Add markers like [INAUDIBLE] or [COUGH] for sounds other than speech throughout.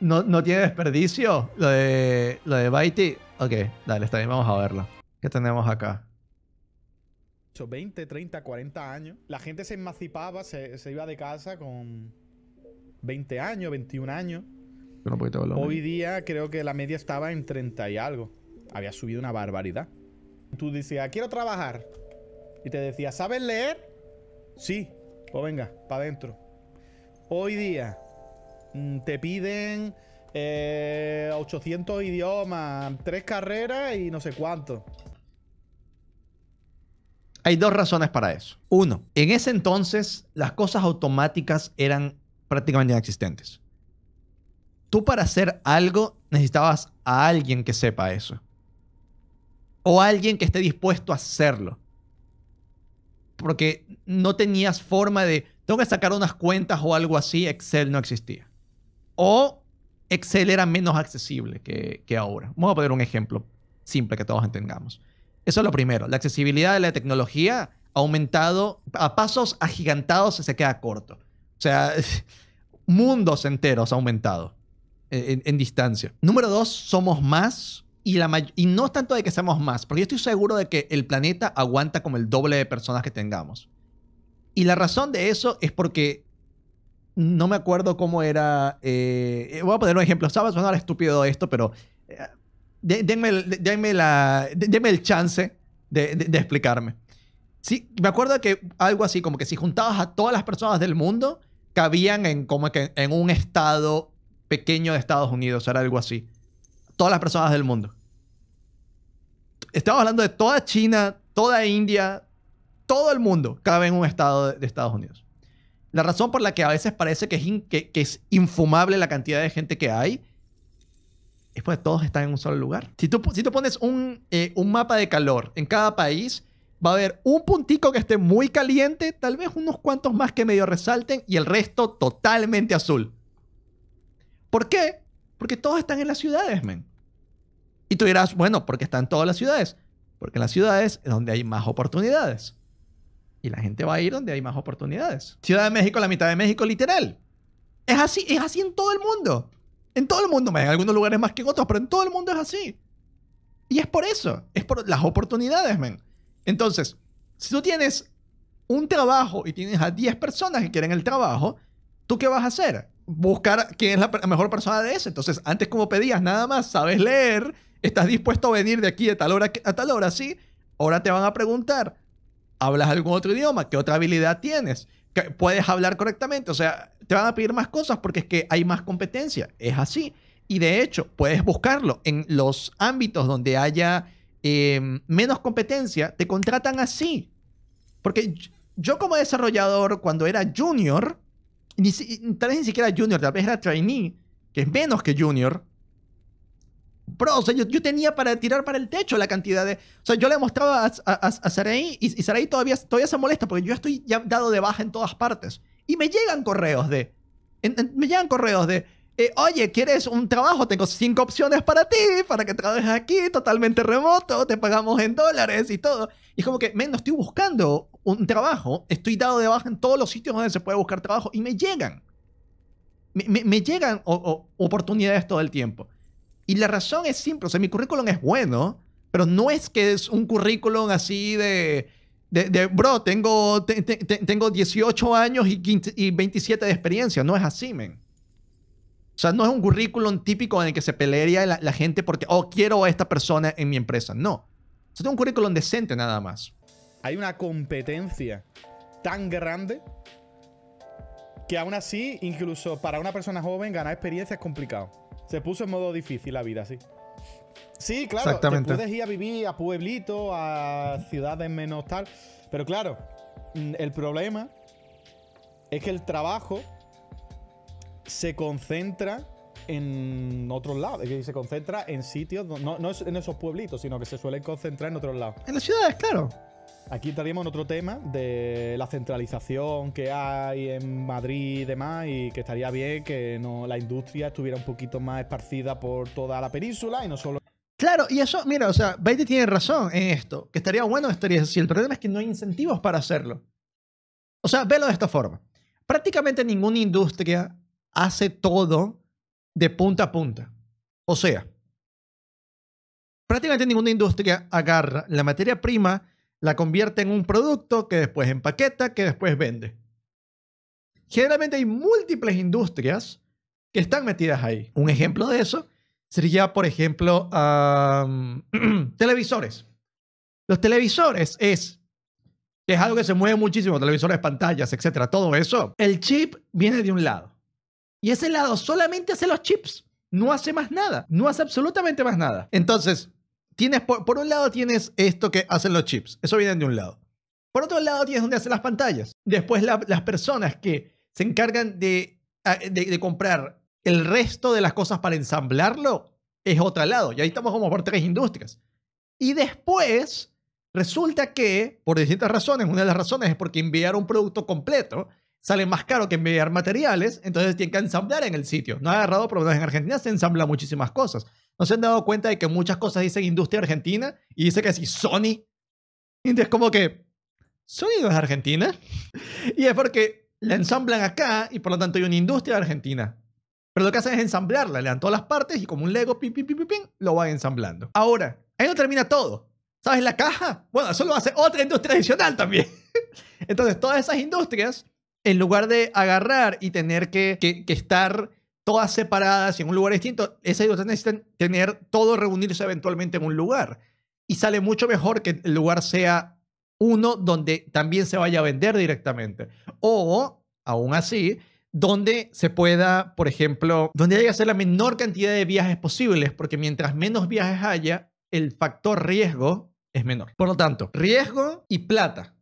no, tiene desperdicio lo de, lo de Baiti. Ok, dale, está bien, vamos a verlo. ¿Qué tenemos acá? 20, 30, 40 años. La gente se emancipaba, se, iba de casa con 20 años, 21 años. Hoy día creo que la media estaba en 30 y algo. Había subido una barbaridad. Tú decías, quiero trabajar. Y te decía, ¿sabes leer? Sí. Pues venga, para adentro. Hoy día, Mm, te piden 800 eh, idiomas, tres carreras y no sé cuánto. Hay dos razones para eso. Uno, en ese entonces las cosas automáticas eran prácticamente inexistentes. Tú para hacer algo necesitabas a alguien que sepa eso. O alguien que esté dispuesto a hacerlo. Porque no tenías forma de, tengo que sacar unas cuentas o algo así, Excel no existía o Excel era menos accesible que, ahora. Vamos a poner un ejemplo simple que todos entendamos. Eso es lo primero. La accesibilidad de la tecnología ha aumentado a pasos agigantados se queda corto. O sea, [LAUGHS] mundos enteros ha aumentado eh, en, distancia. Número dos, somos más. Y, la y no es tanto de que seamos más, porque yo estoy seguro de que el planeta aguanta como el doble de personas que tengamos. Y la razón de eso es porque no me acuerdo cómo era. Eh, eh, voy a poner un ejemplo. a sonar estúpido esto, pero eh, denme, el chance de, explicarme. Sí, me acuerdo que algo así, como que si juntabas a todas las personas del mundo, cabían en, como en un estado pequeño de Estados Unidos, era algo así. Todas las personas del mundo. Estamos hablando de toda China, toda India, todo el mundo cabe en un estado de Estados Unidos. La razón por la que a veces parece que es, que, es infumable la cantidad de gente que hay es porque todos están en un solo lugar. Si tú, si tú pones un, eh, un mapa de calor en cada país, va a haber un puntico que esté muy caliente, tal vez unos cuantos más que medio resalten y el resto totalmente azul. ¿Por qué? Porque todos están en las ciudades, men. Y tú dirás, bueno, porque están todas las ciudades. Porque en las ciudades es donde hay más oportunidades. Y la gente va a ir donde hay más oportunidades. Ciudad de México, la mitad de México, literal. Es así, es así en todo el mundo. En todo el mundo, en algunos lugares más que en otros, pero en todo el mundo es así. Y es por eso, es por las oportunidades, men. Entonces, si tú tienes un trabajo y tienes a 10 personas que quieren el trabajo, ¿tú qué vas a hacer? Buscar quién es la mejor persona de ese. Entonces, antes como pedías nada más, sabes leer, estás dispuesto a venir de aquí de tal hora a tal hora, sí. Ahora te van a preguntar, hablas algún otro idioma, qué otra habilidad tienes, puedes hablar correctamente, o sea, te van a pedir más cosas porque es que hay más competencia, es así. Y de hecho, puedes buscarlo en los ámbitos donde haya em, menos competencia, te contratan así. Porque yo como desarrollador, cuando era junior, ni, tal vez ni siquiera junior, tal vez era trainee, que es menos que junior, yo, yo, tenía para tirar para el techo la cantidad de... O sea, yo le mostraba a, a, Saraí y, y Saraí todavía, todavía se molesta porque yo estoy ya dado de baja en todas partes. Y me llegan correos de... me llegan correos de... Eh, oye, ¿quieres un trabajo? Tengo cinco opciones para ti, para que trabajes aquí, totalmente remoto, te pagamos en dólares y todo. Y es como que, menos estoy buscando un trabajo, estoy dado de baja en todos los sitios donde se puede buscar trabajo y me llegan. Me, llegan oportunidades todo el tiempo. Y la razón es simple, o sea, mi currículum es bueno, pero no es que es un currículum así de, de, bro, tengo, tengo 18 años y, y 27 de experiencia, no es así, men. O sea, no es un currículum típico en el que se pelearía la, gente porque, oh, quiero a esta persona en mi empresa. No. O tengo un currículum decente nada más. Hay una competencia tan grande que aún así, incluso para una persona joven, ganar experiencia es complicado. Se puso en modo difícil la vida, sí. Sí, claro. Exactamente. Te puedes a vivir a pueblitos, a ciudades menos tal. Pero claro, mm, el problema es que el trabajo se concentra en otros lados. Es que se concentra en sitios, no, no en esos pueblitos, sino que se suele concentrar en otros lados. En las ciudades, claro. Aquí estaríamos en otro tema de la centralización que hay en Madrid y demás, y que estaría bien que no, la industria estuviera un poquito más esparcida por toda la península y no solo. Claro, y eso, mira, o sea, Baiti tiene razón en esto, que estaría bueno, estaría así. El problema es que no hay incentivos para hacerlo. O sea, velo de esta forma. Prácticamente ninguna industria hace todo de punta a punta. O sea, prácticamente ninguna industria agarra la materia prima la convierte en un producto que después empaqueta, que después vende. Generalmente hay múltiples industrias que están metidas ahí. Un ejemplo de eso sería, por ejemplo, [CLEARS THROAT] televisores. Los televisores es, es algo que se mueve muchísimo, televisores, pantallas, etcétera, todo eso. El chip viene de un lado. Y ese lado solamente hace los chips. No hace más nada. No hace absolutamente más nada. Entonces, por, un lado tienes esto que hacen los chips, eso viene de un lado. Por otro lado tienes donde hacen las pantallas. Después las personas que se encargan ah, de, comprar el resto de las cosas para ensamblarlo es otro lado. Y ahí estamos como por tres industrias. Y después resulta que, por distintas razones, una de las razones es porque enviar un producto completo sale más caro que enviar materiales, entonces tienen que ensamblar en el sitio. No ha agarrado problemas en Argentina, se ensambla muchísimas cosas no se han dado cuenta de que muchas cosas dicen industria argentina y dice que si Sony. Y es como que, Sony no es argentina. [LAUGHS] y es porque la ensamblan acá y por lo tanto hay una industria argentina. Pero lo que hacen es ensamblarla, le dan todas las partes y como un Lego, pim, pim, pim, pim, lo van ensamblando. Ahora, ahí no termina todo. ¿Sabes la caja? Bueno, eso lo hace otra industria adicional también. [LAUGHS] Entonces, todas esas industrias, en lugar de agarrar y tener que, que, que estar todas separadas y en un lugar distinto, esas dos necesitan tener todo reunirse eventualmente en un lugar. Y sale mucho mejor que el lugar sea uno donde también se vaya a vender directamente. O, aún así, donde se pueda, por ejemplo, donde haya que hacer la menor cantidad de viajes posibles, porque mientras menos viajes haya, el factor riesgo es menor. Por lo tanto, riesgo y plata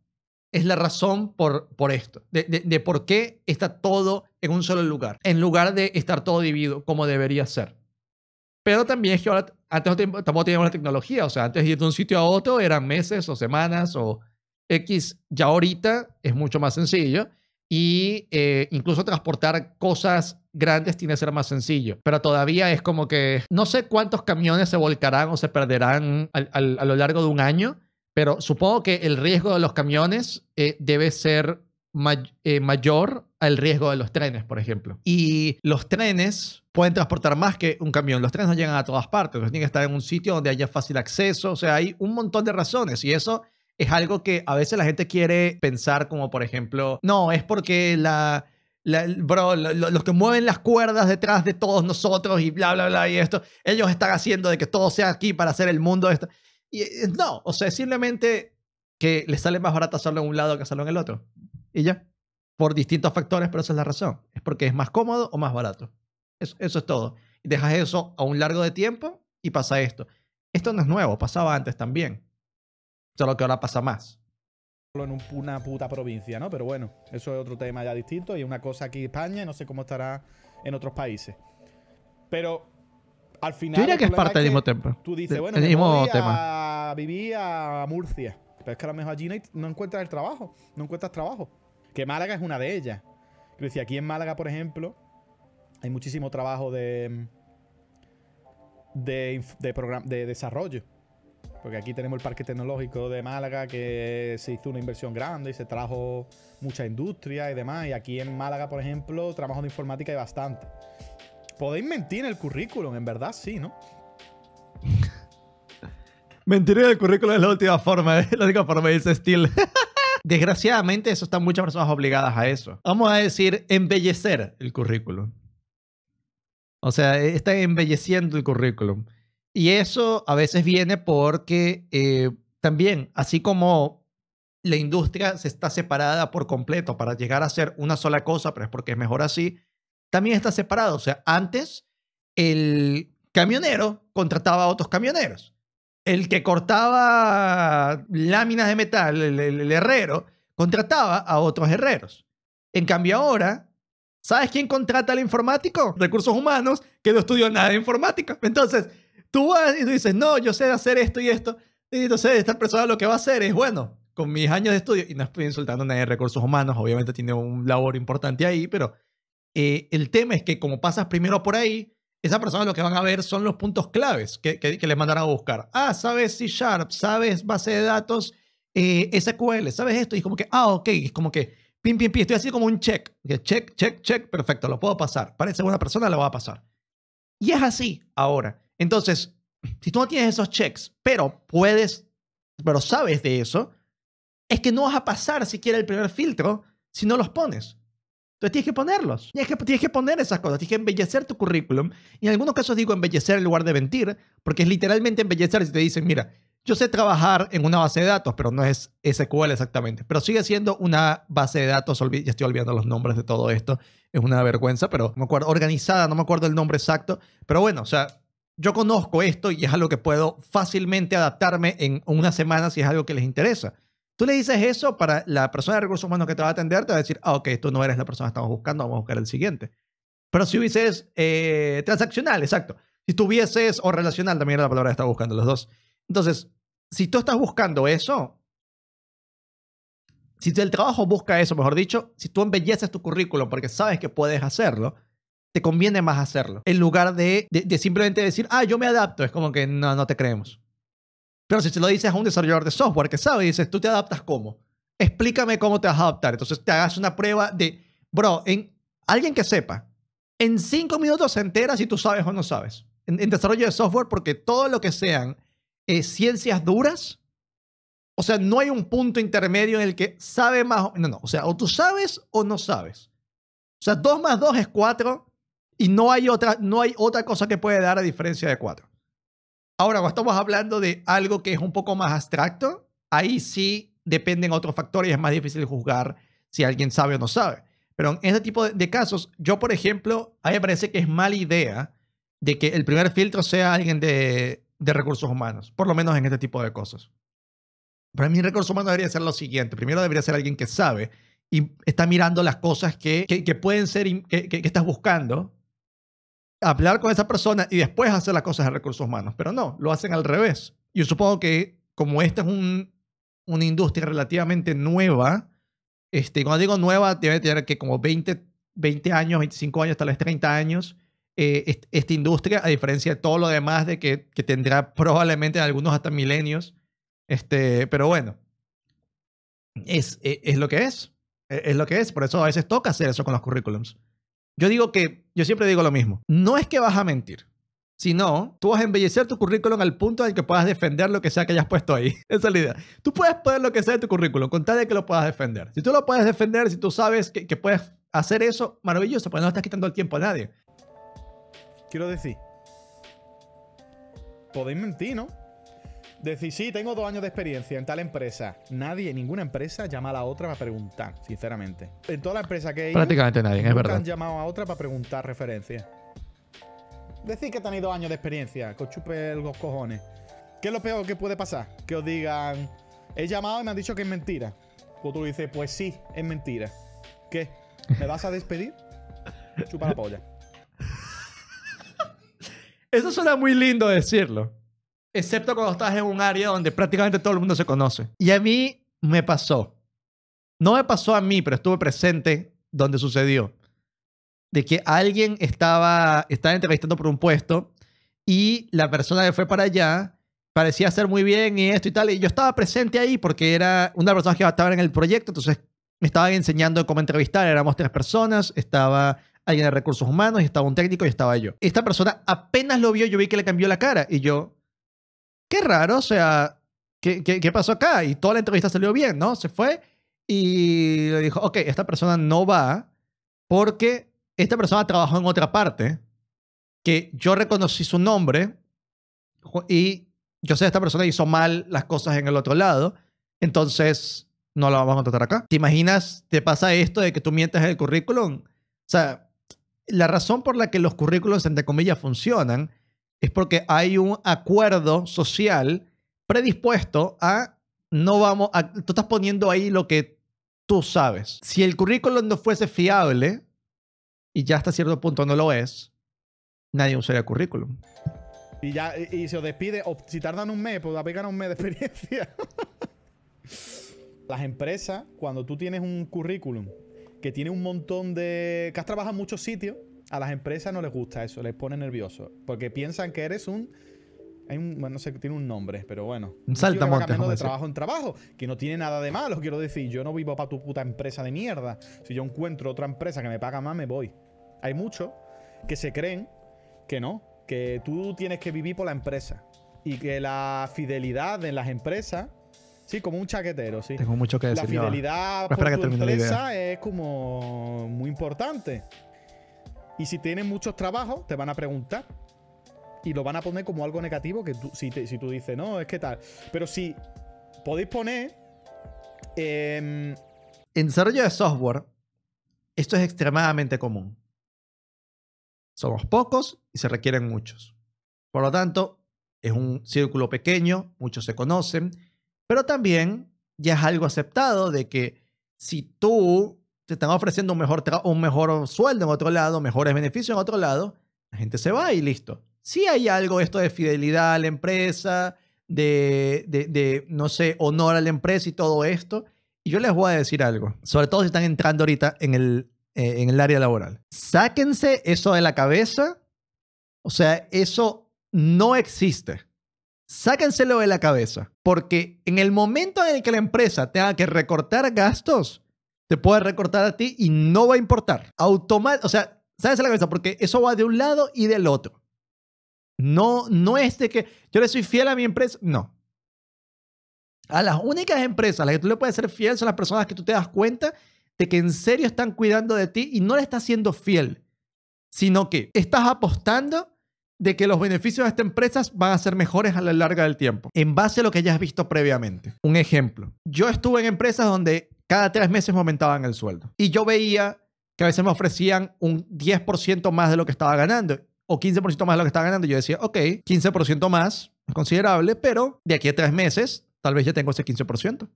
es la razón por, por esto, de, de, de por qué está todo en un solo lugar, en lugar de estar todo dividido como debería ser. Pero también es que ahora, antes no tampoco teníamos la tecnología, o sea, antes de ir de un sitio a otro eran meses o semanas o X, ya ahorita es mucho más sencillo y eh, incluso transportar cosas grandes tiene que ser más sencillo, pero todavía es como que no sé cuántos camiones se volcarán o se perderán a lo largo de un año, pero supongo que el riesgo de los camiones eh, debe ser eh, mayor al riesgo de los trenes, por ejemplo. Y los trenes pueden transportar más que un camión. Los trenes no llegan a todas partes, los tienen que estar en un sitio donde haya fácil acceso, o sea, hay un montón de razones y eso es algo que a veces la gente quiere pensar como, por ejemplo, no, es porque la... los que mueven las cuerdas detrás de todos nosotros y bla, bla, bla, y esto, ellos están haciendo de que todo sea aquí para hacer el mundo. Esto. Y, eh, no, o sea, simplemente que les sale más barato hacerlo en un lado que hacerlo en el otro. Y ya por distintos factores, pero esa es la razón. Es porque es más cómodo o más barato. Eso, es todo. Dejas eso a un largo de tiempo y pasa esto. Esto no es nuevo, pasaba antes también. Solo que ahora pasa más. solo En una puta provincia, ¿no? Pero bueno, eso es otro tema ya distinto y una cosa aquí en España, no sé cómo estará en otros países. Pero al final. Yo diría que es parte del mismo tema. Tú dices, bueno, el mismo tema. A, viví a Murcia. Pero es que a lo mejor allí no encuentras el trabajo. No encuentras trabajo. Que Málaga es una de ellas. Quiero aquí en Málaga, por ejemplo, hay muchísimo trabajo de, de, desarrollo. Porque aquí tenemos el Parque Tecnológico de Málaga, que se hizo una inversión grande y se trajo mucha industria y demás. Y aquí en Málaga, por ejemplo, trabajo de informática hay bastante. Podéis mentir en el currículum, en verdad sí, ¿no? [LAUGHS] mentir en el currículum es la última forma, ¿eh? la única forma, dice Steel. [LAUGHS] desgraciadamente eso están muchas personas obligadas a eso. Vamos a decir, embellecer el currículum. O sea, e-, está embelleciendo el currículum. Y eso a veces viene porque eh, también, así como la industria se está separada por completo para llegar a ser una sola cosa, pero es porque es mejor así, también está separado. O sea, antes el camionero contrataba a otros camioneros el que cortaba láminas de metal, el, herrero, contrataba a otros herreros. En cambio ahora, ¿sabes quién contrata al informático? Recursos humanos, que no estudió nada de informática. Entonces, tú vas y dices, no, yo sé hacer esto y esto. entonces esta persona lo que va a hacer es, bueno, con mis años de estudio, y no estoy insultando a nadie de recursos humanos, obviamente tiene un labor importante ahí, pero eh, el tema es que como pasas primero por ahí, esas personas lo que van a ver son los puntos claves que, les mandarán a buscar. Ah, sabes C Sharp, sabes base de datos eh, SQL, sabes esto. Y es como que, ah, ok, es como que, pim, pim, pim, estoy así como un check. Check, check, check, perfecto, lo puedo pasar. Parece buena persona, lo va a pasar. Y es así ahora. Entonces, si tú no tienes esos checks, pero puedes, pero sabes de eso, es que no vas a pasar siquiera el primer filtro si no los pones. Entonces tienes que ponerlos, tienes que, tienes que poner esas cosas, tienes que embellecer tu currículum. Y en algunos casos digo embellecer en lugar de mentir, porque es literalmente embellecer si te dicen, mira, yo sé trabajar en una base de datos, pero no es SQL exactamente, pero sigue siendo una base de datos, ya estoy olvidando los nombres de todo esto, es una vergüenza, pero me acuerdo, organizada, no me acuerdo el nombre exacto, pero bueno, o sea, yo conozco esto y es algo que puedo fácilmente adaptarme en una semana si es algo que les interesa. Tú le dices eso para la persona de recursos humanos que te va a atender, te va a decir, ah, ok, tú no eres la persona que estamos buscando, vamos a buscar el siguiente. Pero si hubieses eh, transaccional, exacto. Si tuvieses, o relacional, también era la palabra que estaba buscando, los dos. Entonces, si tú estás buscando eso, si el trabajo busca eso, mejor dicho, si tú embelleces tu currículum porque sabes que puedes hacerlo, te conviene más hacerlo. En lugar de, de, de simplemente decir, ah, yo me adapto, es como que no, no te creemos. Pero si se lo dices a un desarrollador de software que sabe, dices, tú te adaptas cómo. Explícame cómo te vas a adaptar. Entonces te hagas una prueba de, bro, en, alguien que sepa, en cinco minutos se entera si tú sabes o no sabes. En, desarrollo de software, porque todo lo que sean eh, ciencias duras, o sea, no hay un punto intermedio en el que sabe más o no, no, o sea, o tú sabes o no sabes. O sea, dos más dos es cuatro, y no hay otra, no hay otra cosa que puede dar a diferencia de cuatro. Ahora, cuando estamos hablando de algo que es un poco más abstracto, ahí sí dependen otros factores y es más difícil juzgar si alguien sabe o no sabe. Pero en este tipo de casos, yo, por ejemplo, a mí me parece que es mala idea de que el primer filtro sea alguien de, recursos humanos, por lo menos en este tipo de cosas. Para mí, recursos humanos debería ser lo siguiente. Primero debería ser alguien que sabe y está mirando las cosas que, pueden ser, que, que, estás buscando hablar con esa persona y después hacer las cosas de recursos humanos. Pero no, lo hacen al revés. Yo supongo que como esta es un, una industria relativamente nueva, este, cuando digo nueva, debe tener que como 20, 20 años, 25 años, tal vez 30 años, eh, esta industria, a diferencia de todo lo demás de que, que tendrá probablemente algunos hasta milenios. Este, pero bueno, es, e-, es, lo que es. E-, es lo que es. Por eso a veces toca hacer eso con los currículums. Yo digo que, yo siempre digo lo mismo, no es que vas a mentir, sino tú vas a embellecer tu currículum al punto en que puedas defender lo que sea que hayas puesto ahí. [LAUGHS] Esa es la idea. Tú puedes poner lo que sea de tu currículum, con tal de que lo puedas defender. Si tú lo puedes defender, si tú sabes que, que puedes hacer eso, maravilloso, pues no estás quitando el tiempo a nadie. Quiero decir, podéis mentir, ¿no? Decís, sí, tengo dos años de experiencia en tal empresa. Nadie, ninguna empresa llama a la otra para preguntar, sinceramente. En toda la empresa que hay. Prácticamente nadie, es verdad. han llamado a otra para preguntar referencias. Decís que tenéis dos años de experiencia, chupé los cojones. ¿Qué es lo peor que puede pasar? Que os digan, he llamado y me han dicho que es mentira. O tú dices, pues sí, es mentira. ¿Qué? ¿Me vas a despedir? Chupa la polla. [LAUGHS] Eso suena muy lindo decirlo excepto cuando estás en un área donde prácticamente todo el mundo se conoce. Y a mí me pasó. No me pasó a mí, pero estuve presente donde sucedió. De que alguien estaba, estaba entrevistando por un puesto y la persona que fue para allá parecía ser muy bien y esto y tal. Y yo estaba presente ahí porque era una persona que estaba en el proyecto, entonces me estaban enseñando cómo entrevistar. Éramos tres personas, estaba alguien de recursos humanos, estaba un técnico y estaba yo. Esta persona apenas lo vio, yo vi que le cambió la cara y yo, qué raro, o sea, ¿qué, ¿qué, pasó acá? Y toda la entrevista salió bien, ¿no? Se fue y le dijo, ok, esta persona no va porque esta persona trabajó en otra parte, que yo reconocí su nombre y yo sé, esta persona hizo mal las cosas en el otro lado, entonces no la vamos a contratar acá. ¿Te imaginas, te pasa esto de que tú mientes en el currículum? O sea, la razón por la que los currículums, entre comillas, funcionan es porque hay un acuerdo social predispuesto a no vamos a, tú estás poniendo ahí lo que tú sabes. Si el currículum no fuese fiable, y ya hasta cierto punto no lo es, nadie usaría el currículum. Y ya, y, se os despide, o si tardan un mes, pues aplican un mes de experiencia. [LAUGHS] Las empresas, cuando tú tienes un currículum que tiene un montón de. que has trabajado en muchos sitios, a las empresas no les gusta eso, les pone nervioso. Porque piensan que eres un. Hay un bueno, no sé, tiene un nombre, pero bueno. Un saltamontes. de trabajo en trabajo, que no tiene nada de malo, quiero decir. Yo no vivo para tu puta empresa de mierda. Si yo encuentro otra empresa que me paga más, me voy. Hay muchos que se creen que no, que tú tienes que vivir por la empresa. Y que la fidelidad en las empresas Sí, como un chaquetero, sí. Tengo mucho que decir. La fidelidad por es como muy importante. Y si tienen muchos trabajos, te van a preguntar. Y lo van a poner como algo negativo que tú, si, tú dices, no, es que tal. Pero si podéis poner... Em, en desarrollo de software, esto es extremadamente común. Somos pocos y se requieren muchos. Por lo tanto, es un círculo pequeño, muchos se conocen, pero también ya es algo aceptado de que si tú te están ofreciendo un mejor, un mejor sueldo en otro lado, mejores beneficios en otro lado, la gente se va y listo. Si hay algo esto de fidelidad a la empresa, de, de, de, no sé, honor a la empresa y todo esto. Y yo les voy a decir algo, sobre todo si están entrando ahorita en el, eh, en el área laboral. Sáquense eso de la cabeza, o sea, eso no existe. Sáquenselo de la cabeza, porque en el momento en el que la empresa tenga que recortar gastos, te puede recortar a ti y no va a importar. Automat o sea, sabes la cabeza, porque eso va de un lado y del otro. No, no es de que yo le soy fiel a mi empresa, no. A las únicas empresas a las que tú le puedes ser fiel son las personas que tú te das cuenta de que en serio están cuidando de ti y no le estás siendo fiel, sino que estás apostando de que los beneficios de estas empresas van a ser mejores a la larga del tiempo, en base a lo que ya has visto previamente. Un ejemplo, yo estuve en empresas donde cada tres meses me aumentaban el sueldo. Y yo veía que a veces me ofrecían un 10% más de lo que estaba ganando o 15% más de lo que estaba ganando. Yo decía, ok, 15% más es considerable, pero de aquí a tres meses tal vez ya tengo ese 15%.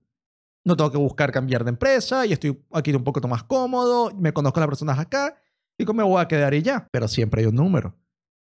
No tengo que buscar cambiar de empresa y estoy aquí un poquito más cómodo, me conozco a las personas acá y cómo me voy a quedar y ya. Pero siempre hay un número.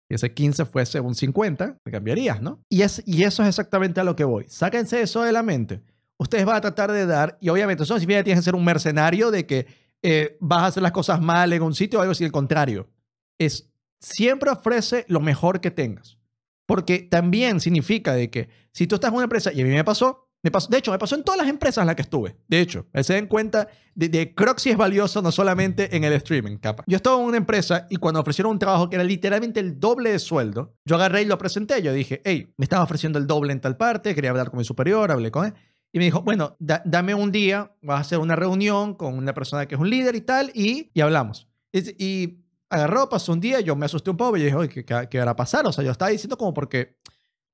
Si ese 15 fuese un 50, me cambiarías, ¿no? Y, es, y eso es exactamente a lo que voy. Sáquense eso de la mente ustedes van a tratar de dar, y obviamente eso no significa que tienes que ser un mercenario de que eh, vas a hacer las cosas mal en un sitio o algo así, al contrario. Es, siempre ofrece lo mejor que tengas. Porque también significa de que si tú estás en una empresa, y a mí me pasó, me pasó de hecho, me pasó en todas las empresas en las que estuve. De hecho, se den cuenta de, que Croxy es valioso no solamente en el streaming, capa. Yo estaba en una empresa y cuando ofrecieron un trabajo que era literalmente el doble de sueldo, yo agarré y lo presenté. Yo dije, hey, me estaba ofreciendo el doble en tal parte, quería hablar con mi superior, hablé con él. Y me dijo, bueno, dame un día, vas a hacer una reunión con una persona que es un líder y tal, y, y hablamos. Y, agarró, pasó un día, yo me asusté un poco, y dije, ¿qué, qué, va a pasar? O sea, yo estaba diciendo como porque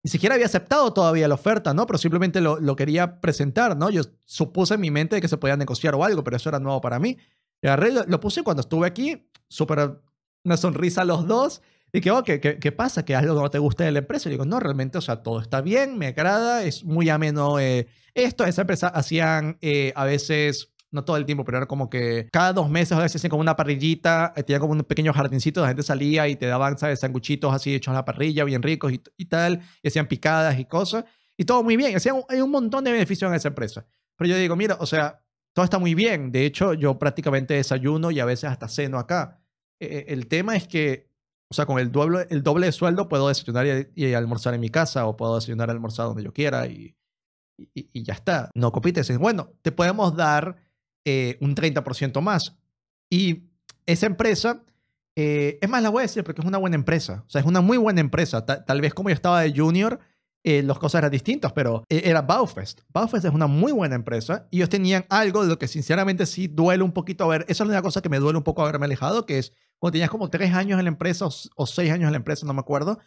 ni siquiera había aceptado todavía la oferta, ¿no? Pero simplemente lo, lo quería presentar, ¿no? Yo supuse en mi mente que se podía negociar o algo, pero eso era nuevo para mí. agarré, lo, puse puse cuando estuve aquí, súper una sonrisa a los dos, y que, oh, ¿qué, qué, pasa? ¿Que algo no te gusta de la empresa? Y digo, no, realmente, o sea, todo está bien, me agrada, es muy ameno eh, esto. Esa empresa hacían eh, a veces, no todo el tiempo, pero era como que cada dos meses a veces hacían como una parrillita, eh, tenía como un pequeño jardincito, la gente salía y te daban, ¿sabes? Sanguchitos así hechos en la parrilla, bien ricos y, y tal, y hacían picadas y cosas, y todo muy bien. Hacían, hay un montón de beneficios en esa empresa. Pero yo digo, mira, o sea, todo está muy bien. De hecho, yo prácticamente desayuno y a veces hasta ceno acá. E, e, el tema es que o sea, con el doble, el doble de sueldo puedo desayunar y, almorzar en mi casa o puedo desayunar y almorzar donde yo quiera y, y, ya está. No compites. Bueno, te podemos dar eh, un 30% más. Y esa empresa, eh, es más, la voy a decir porque es una buena empresa. O sea, es una muy buena empresa. tal vez como yo estaba de junior, eh, las cosas eran distintas, pero eh, era Baufest. Baufest es una muy buena empresa y ellos tenían algo de lo que sinceramente sí duele un poquito a ver. Esa es la única cosa que me duele un poco haberme alejado, que es cuando tenías como tres años en la empresa o, seis años en la empresa, no me acuerdo,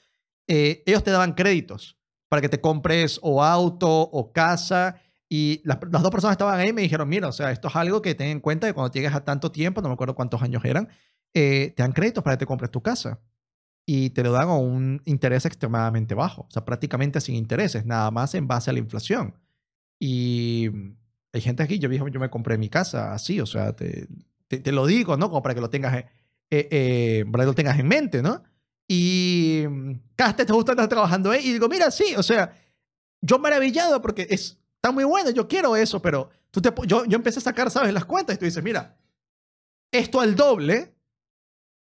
eh, ellos te daban créditos para que te compres o auto o casa. Y las, dos personas estaban ahí y me dijeron, mira, o sea, esto es algo que ten en cuenta que cuando llegues a tanto tiempo, no me acuerdo cuántos años eran, te dan créditos para que te compres tu casa y te lo dan a un interés extremadamente bajo, o sea, prácticamente sin intereses, nada más en base a la inflación. Y mm, hay gente aquí, yo, yo me compré mi casa así, o sea, te, te, lo digo, ¿no? Como para que lo tengas, eh, eh, eh, para lo tengas en mente, ¿no? Y mm, Caste, te gusta estar trabajando ahí y digo, mira, sí, o sea, yo maravillado porque es, está muy bueno, yo quiero eso, pero tú te, yo, yo empecé a sacar, ¿sabes? Las cuentas y tú dices, mira, esto al doble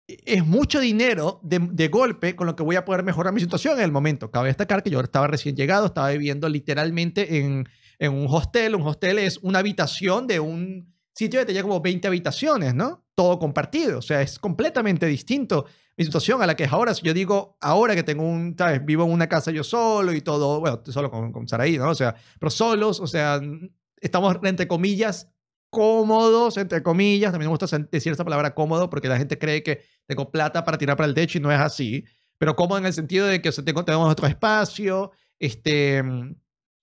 es mucho dinero de, golpe con lo que voy a poder mejorar mi situación en el momento. Cabe destacar que yo estaba recién llegado, estaba viviendo literalmente en, un hostel. Un hostel es una habitación de un sitio que tenía como 20 habitaciones, ¿no? Todo compartido. O sea, es completamente distinto mi situación a la que es ahora. Si yo digo, ahora que tengo un, ¿sabes? Vivo en una casa yo solo y todo, bueno, solo con, con Saraí, ¿no? O sea, pero solos, o sea, estamos entre comillas cómodos, entre comillas. También me gusta decir esa palabra cómodo porque la gente cree que tengo plata para tirar para el techo y no es así. Pero cómodo en el sentido de que tenemos otro espacio, este,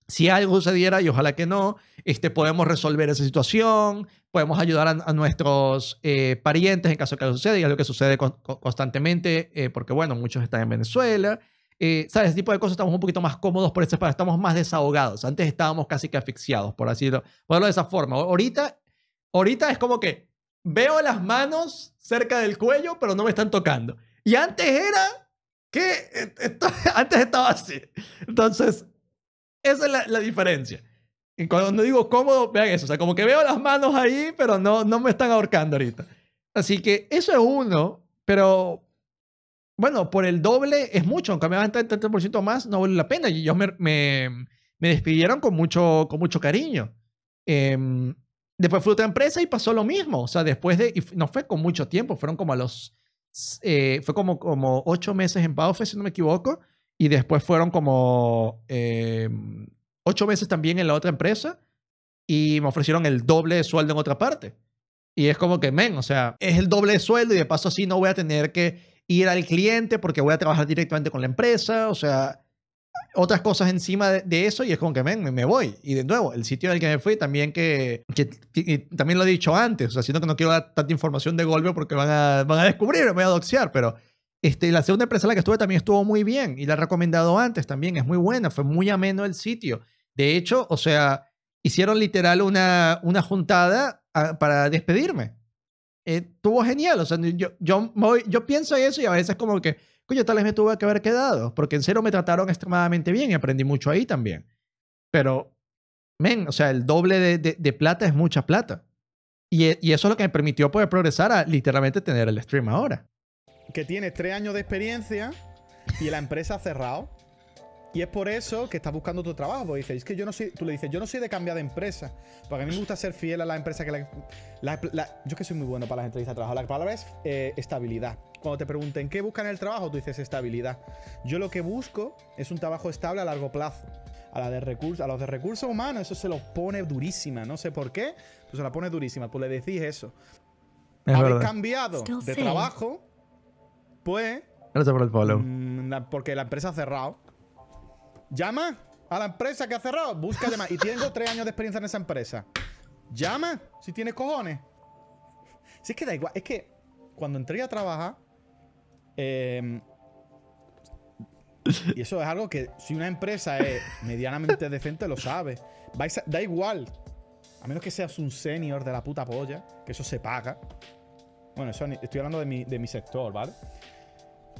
si algo sucediera, y ojalá que no, este, podemos resolver esa situación, podemos ayudar a, nuestros eh, parientes en caso de que algo suceda, y es lo que sucede constantemente, eh, porque bueno, muchos están en Venezuela. Eh, ¿Sabes? Ese tipo de cosas estamos un poquito más cómodos por eso estamos más desahogados. Antes estábamos casi que asfixiados, por así decirlo, de esa forma. Ahorita Ahorita es como que veo las manos cerca del cuello, pero no me están tocando. Y antes era que [LAUGHS] antes estaba así. Entonces, esa es la, diferencia. cuando digo cómodo, vean eso. O sea, como que veo las manos ahí, pero no, no me están ahorcando ahorita. Así que eso es uno, pero bueno, por el doble es mucho. Aunque me van a 30% más, no vale la pena. Y ellos me, despidieron con mucho, con mucho cariño. Em, Después fue otra empresa y pasó lo mismo. O sea, después de. no fue con mucho tiempo, fueron como a los. Eh, fue como, como ocho meses en Baufe, si no me equivoco. Y después fueron como eh, ocho meses también en la otra empresa. Y me ofrecieron el doble de sueldo en otra parte. Y es como que, men, o sea, es el doble de sueldo y de paso así no voy a tener que ir al cliente porque voy a trabajar directamente con la empresa. O sea, otras cosas encima de, eso y es como que me voy. Y de nuevo, el sitio al que me fui también que, que, también lo he dicho antes, o sea, siento que no quiero dar tanta información de golpe porque van a, van a descubrir, me voy a doxear, pero este, la segunda empresa en la que estuve también estuvo muy bien y la he recomendado antes también, es muy buena, fue muy ameno el sitio. De hecho, o sea, hicieron literal una, una juntada ah, para despedirme. Eh, estuvo genial, o sea, yo, yo, yo pienso eso y a veces como que coño, tal vez me tuve que haber quedado, porque en cero me trataron extremadamente bien y aprendí mucho ahí también. Pero, men, o sea, el doble de, plata es mucha plata. E, y, eso es lo que me permitió poder progresar a literalmente tener el stream ahora. Que tienes tres años de experiencia y la empresa ha cerrado. Y es por eso que estás buscando tu trabajo. Porque dices, es que yo no soy, tú le dices, yo no soy de cambiar de empresa. Porque a mí me gusta ser fiel a la empresa que la. yo que soy muy bueno para las entrevistas de trabajo. La palabra es eh, estabilidad cuando te pregunten qué buscan en el trabajo, tú dices estabilidad. Yo lo que busco es un trabajo estable a largo plazo. A, los de recursos humanos, eso se los pone durísima. No sé por qué, pues se la pone durísima. Pues le decís eso. Haber cambiado de trabajo, pues. Gracias por el Porque la empresa ha cerrado. Llama a la empresa que ha cerrado, busca llamar. y tengo tres años de experiencia en esa empresa. Llama si tienes cojones. Si es que da igual, es que cuando entré a trabajar, Em, y eso es algo que si una empresa es medianamente decente, lo sabe. da igual. A menos que seas un senior de la puta polla, que eso se paga. Bueno, estoy hablando de mi, sector, ¿vale?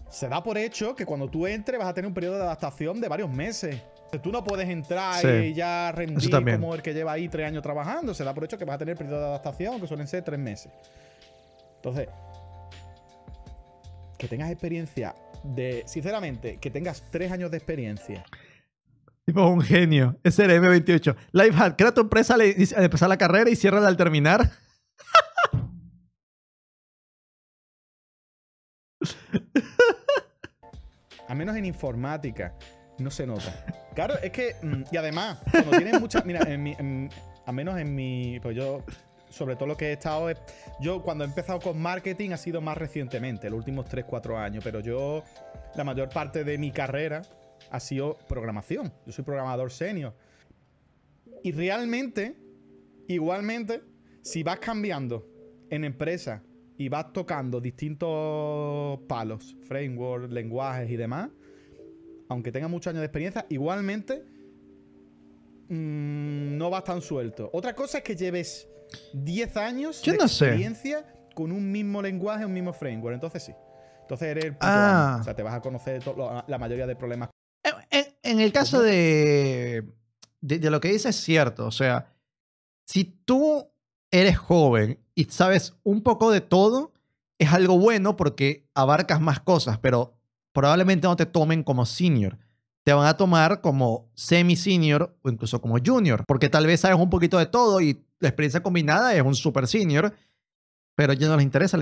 Se da por hecho que cuando tú entres vas a tener un periodo de adaptación de varios meses. Tú no puedes entrar y ya rendir como el que lleva ahí tres años trabajando. Se da por hecho que vas a tener periodo de adaptación, que suelen ser tres meses. Entonces, que tengas experiencia de, sinceramente, que tengas tres años de experiencia. Tipo un genio. m 28 Lifehack, crea tu empresa al empezar la carrera y cierra al terminar. A [LAUGHS] menos en informática no se nota. Claro, es que. Mm, y además, cuando tienes mucha... Mira, en mi, al menos en mi. Pues yo sobre todo lo que he estado Yo cuando he empezado con marketing ha sido más recientemente, los últimos 3-4 años, pero yo la mayor parte de mi carrera ha sido programación. Yo soy programador senior. Y realmente, igualmente, si vas cambiando en empresa y vas tocando distintos palos, frameworks lenguajes y demás, aunque tengas muchos años de experiencia, igualmente mm, no vas tan suelto. Otra cosa es que lleves 10 años de experiencia con un mismo lenguaje, un mismo framework. Entonces sí. Entonces eres ah. O sea, te vas a conocer la mayoría de problemas. En, el caso de, de, de, lo que dices es cierto. O sea, si tú eres joven y sabes un poco de todo, es algo bueno porque abarcas más cosas, pero probablemente no te tomen como senior. Te van a tomar como semi-senior o incluso como junior, porque tal vez sabes un poquito de todo y la experiencia combinada es un super senior, pero ellos no les interesa,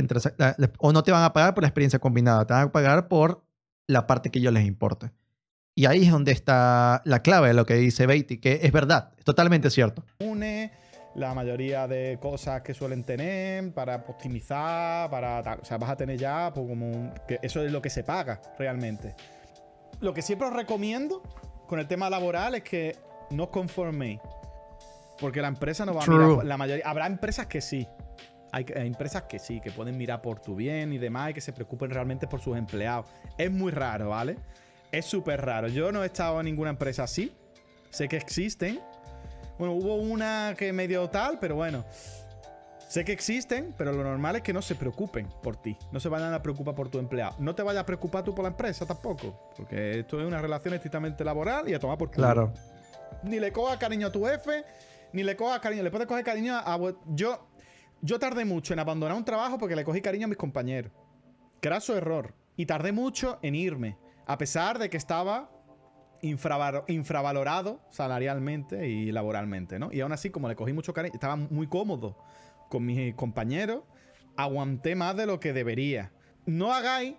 o no te van a pagar por la experiencia combinada, te van a pagar por la parte que yo les importe. Y ahí es donde está la clave de lo que dice Beatty, que es verdad, es totalmente cierto. Une la mayoría de cosas que suelen tener para optimizar, para O sea, vas a tener ya pues, como que eso es lo que se paga realmente. Lo que siempre os recomiendo con el tema laboral es que no conforméis. Porque la empresa no va a mirar. La mayoría, habrá empresas que sí. Hay, empresas que sí, que pueden mirar por tu bien y demás y que se preocupen realmente por sus empleados. Es muy raro, ¿vale? Es súper raro. Yo no he estado en ninguna empresa así. Sé que existen. Bueno, hubo una que medio tal, pero bueno. Sé que existen, pero lo normal es que no se preocupen por ti. No se vayan a preocupar por tu empleado. No te vayas a preocupar tú por la empresa tampoco. Porque esto es una relación estrictamente laboral y a tomar por Claro. Ni le coja cariño a tu jefe, ni le coja cariño, le puedes coger cariño a... Yo, yo tardé mucho en abandonar un trabajo porque le cogí cariño a mis compañeros. Graso error. Y tardé mucho en irme. A pesar de que estaba infravalorado salarialmente y laboralmente, ¿no? Y aún así, como le cogí mucho cariño, estaba muy cómodo con mis compañeros, aguanté más de lo que debería. No hagáis,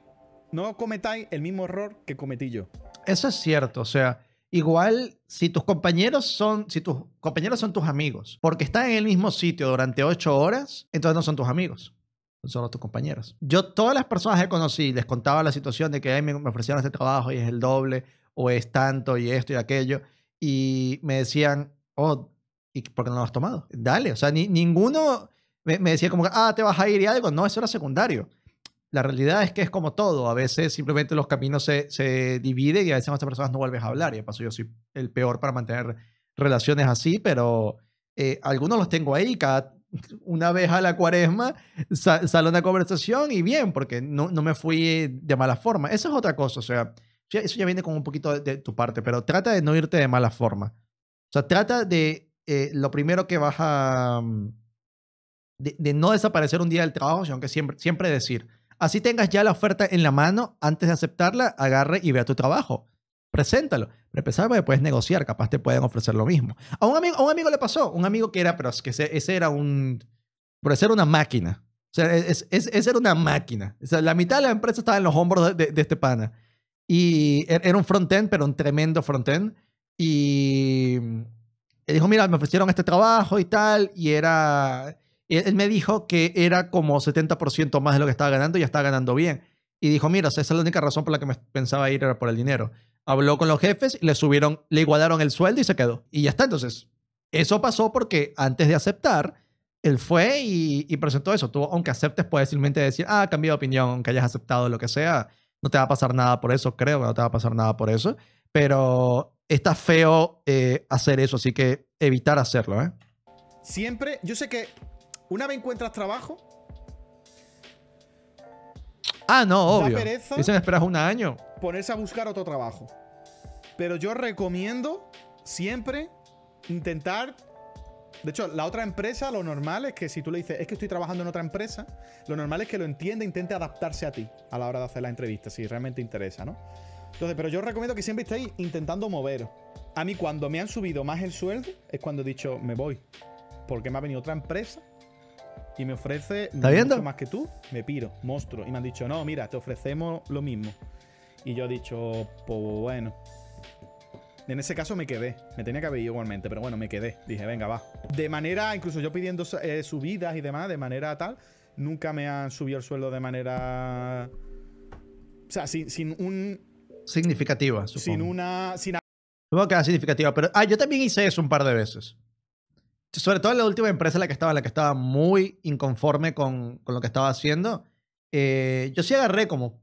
no cometáis el mismo error que cometí yo. Eso es cierto, o sea, igual si tus compañeros son, si tus compañeros son tus amigos. Porque están en el mismo sitio durante ocho horas, entonces no son tus amigos. Son solo tus compañeros. Yo todas las personas que conocí les contaba la situación de que me ofrecieron este trabajo y es el doble, o es tanto y esto y aquello. Y me decían, oh, ¿y por qué no lo has tomado? Dale, o sea, ni, ninguno me, decía como, ah, te vas a ir y algo. No, eso era secundario. La realidad es que es como todo. A veces simplemente los caminos se, dividen y a veces a estas personas no vuelves a hablar. Y de paso yo soy el peor para mantener relaciones así, pero eh, algunos los tengo ahí, cada una vez a la cuaresma sale una conversación y bien, porque no, no me fui de mala forma. Eso es otra cosa, o sea, eso ya viene con un poquito de, tu parte, pero trata de no irte de mala forma. O sea, trata de eh, lo primero que vas a... Mm, de, no desaparecer un día del trabajo, sino que siempre, siempre decir, así tengas ya la oferta en la mano, antes de aceptarla, agarre y vea tu trabajo. Preséntalo. Para pues, puedes negociar, capaz te pueden ofrecer lo mismo. A un amigo, a un amigo le pasó, un amigo que era, pero que ese, era un, pero ese era una máquina. O sea, es, es, ese era una máquina. O sea, la mitad de la empresa estaba en los hombros de, este pana. Y er, era un front-end, pero un tremendo front-end. Y él dijo, mira, me ofrecieron este trabajo y tal. Y era, él me dijo que era como 70% más de lo que estaba ganando y estaba ganando bien. Y dijo, mira, esa es la única razón por la que me pensaba ir era por el dinero habló con los jefes, y le subieron, le igualaron el sueldo y se quedó. Y ya está. Entonces, eso pasó porque antes de aceptar, él fue y, presentó eso. Tú, aunque aceptes, puedes simplemente decir, ah, cambiado de opinión, aunque hayas aceptado lo que sea, no te va a pasar nada por eso, creo que no te va a pasar nada por eso. Pero está feo eh, hacer eso, así que evitar hacerlo, ¿eh? Siempre, yo sé que una vez encuentras trabajo. Ah, no, obvio. me esperas un año ponerse a buscar otro trabajo. Pero yo recomiendo siempre intentar de hecho, la otra empresa, lo normal es que si tú le dices, es que estoy trabajando en otra empresa, lo normal es que lo entienda e intente adaptarse a ti a la hora de hacer la entrevista, si realmente interesa, ¿no? Entonces, pero yo recomiendo que siempre estéis intentando mover A mí, cuando me han subido más el sueldo, es cuando he dicho, me voy. Porque me ha venido otra empresa y me ofrece mucho más que tú, me piro, monstruo. Y me han dicho, no, mira, te ofrecemos lo mismo. Y yo he dicho, pues bueno. En ese caso me quedé. Me tenía que haber igualmente, pero bueno, me quedé. Dije, venga, va. De manera, incluso yo pidiendo eh, subidas y demás, de manera tal, nunca me han subido el sueldo de manera. O sea, sin, un. Significativa, supongo. Sin una. Sin Supongo que era significativa, pero. Ah, yo también hice eso un par de veces. Sobre todo en la última empresa la que estaba, la que estaba muy inconforme con, lo que estaba haciendo. Eh, yo sí agarré como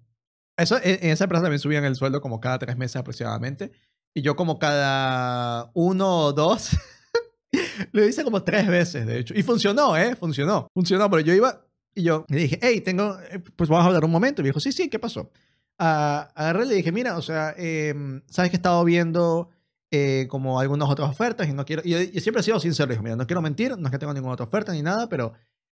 eso, e, en esa empresa también subían el sueldo como cada tres meses aproximadamente. Y yo como cada uno o dos, [LAUGHS] lo hice como tres veces, de hecho. Y funcionó, ¿eh? Funcionó. Funcionó, pero yo iba y yo le dije, hey, tengo, eh, pues vamos a hablar un momento. Y me dijo, sí, sí, ¿qué pasó? Ah, agarré y le dije, mira, o sea, em, sabes que he estado viendo eh, como algunas otras ofertas y no quiero, y siempre he sido sincero, le dije, mira, no quiero mentir, no es que tengo ninguna otra oferta ni nada, pero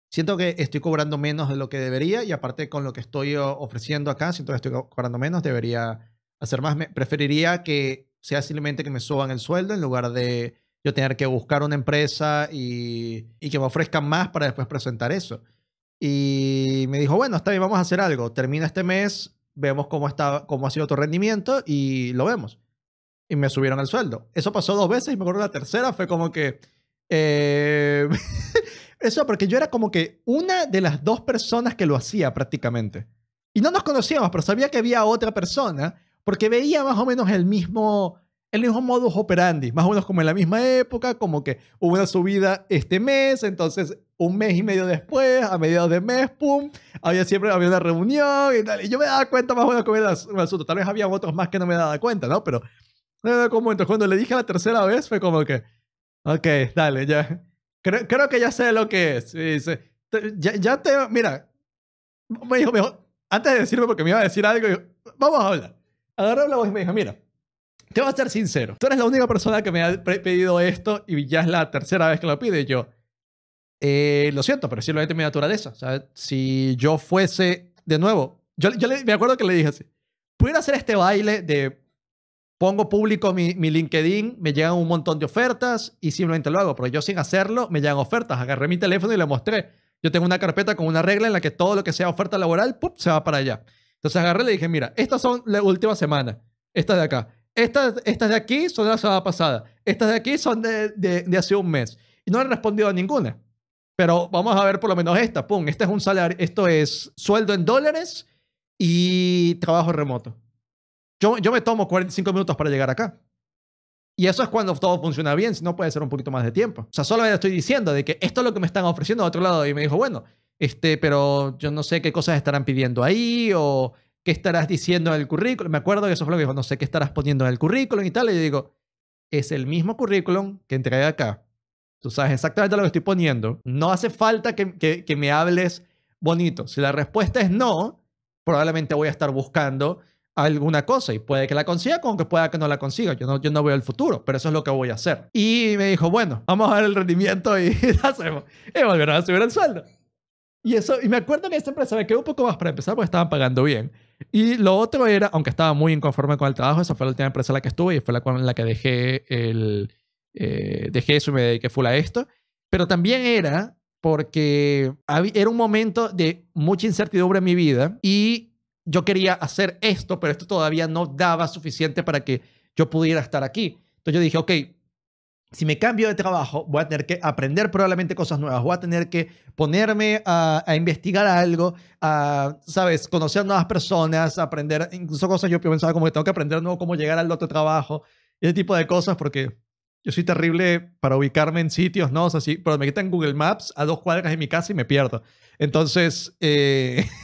siento que estoy cobrando menos de lo que debería y aparte con lo que estoy ofreciendo acá, siento que estoy cobrando menos, debería hacer más. preferiría que sea simplemente que me suban el sueldo en lugar de yo tener que buscar una empresa y, que me ofrezcan más para después presentar eso. Y me dijo, bueno, está bien, vamos a hacer algo. Termina este mes, vemos cómo, está, cómo ha sido tu rendimiento y lo vemos. Y me subieron el sueldo. Eso pasó dos veces y me acuerdo la tercera fue como que... Eh, [LAUGHS] Eso porque yo era como que una de las dos personas que lo hacía prácticamente. Y no nos conocíamos, pero sabía que había otra persona porque veía más o menos el mismo, el mismo modus operandi, más o menos como en la misma época, como que hubo una subida este mes, entonces un mes y medio después, a mediados de mes, pum, había siempre había una reunión y tal. Y yo me daba cuenta más o menos cómo era el asunto. Tal vez había otros más que no me daba cuenta, ¿no? Pero no como entonces cuando le dije la tercera vez fue como que, ok, dale, ya. Creo, que ya sé lo que es. ya, te... Mira, me dijo, mejor, antes de decirme porque me iba a decir algo, dijo, vamos a hablar. Agarré la voz y me dijo, mira, te voy a ser sincero. Tú eres la única persona que me ha pedido esto y ya es la tercera vez que lo pide. Y yo, eh, lo siento, pero simplemente mi naturaleza. ¿sabes? Si yo fuese, de nuevo, yo, yo me acuerdo que le dije así, pudiera hacer este baile de pongo público mi, mi, LinkedIn, me llegan un montón de ofertas y simplemente lo hago. Pero yo sin hacerlo, me llegan ofertas. Agarré mi teléfono y le mostré. Yo tengo una carpeta con una regla en la que todo lo que sea oferta laboral, pum, se va para allá. Entonces agarré y le dije, mira, estas son las última semana. Estas de acá. Estas, estas de aquí son de la semana pasada. Estas de aquí son de, de, de hace un mes. Y no han respondido a ninguna. Pero vamos a ver por lo menos esta. Pum, este es un salario. Esto es sueldo en dólares y trabajo remoto. Yo, me tomo 45 minutos para llegar acá. Y eso es cuando todo funciona bien, si no puede ser un poquito más de tiempo. O sea, solo estoy diciendo de que esto es lo que me están ofreciendo de otro lado. Y me dijo, bueno, este, pero yo no sé qué cosas estarán pidiendo ahí o qué estarás diciendo en el currículum. Me acuerdo que eso fue lo que dijo, no sé qué estarás poniendo en el currículum y tal. Y yo digo, es el mismo currículum que entregué acá. Tú sabes exactamente lo que estoy poniendo. No hace falta que, que me hables bonito. Si la respuesta es no, probablemente voy a estar buscando alguna cosa y puede que la consiga como que pueda que no la consiga. Yo no, yo no veo el futuro, pero eso es lo que voy a hacer. Y me dijo, bueno, vamos a ver el rendimiento y hacemos. [LAUGHS] Y volvieron a subir el sueldo. Y eso, y me acuerdo que esta empresa me quedó un poco más para empezar porque estaban pagando bien. Y lo otro era, aunque estaba muy inconforme con el trabajo, esa fue la última empresa en la que estuve y fue la con la que dejé el... Eh, dejé eso y me dediqué full a esto. Pero también era porque era un momento de mucha incertidumbre en mi vida y yo quería hacer esto, pero esto todavía no daba suficiente para que yo pudiera estar aquí. Entonces yo dije, ok, si me cambio de trabajo, voy a tener que aprender probablemente cosas nuevas, voy a tener que ponerme a, investigar algo, a, ¿sabes?, conocer nuevas personas, aprender, incluso cosas yo pensaba como que tengo que aprender nuevo cómo llegar al otro trabajo, ese tipo de cosas, porque yo soy terrible para ubicarme en sitios, ¿no? O sea, sí, pero me quitan Google Maps a dos cuadras de mi casa y me pierdo. Entonces, eh... [LAUGHS]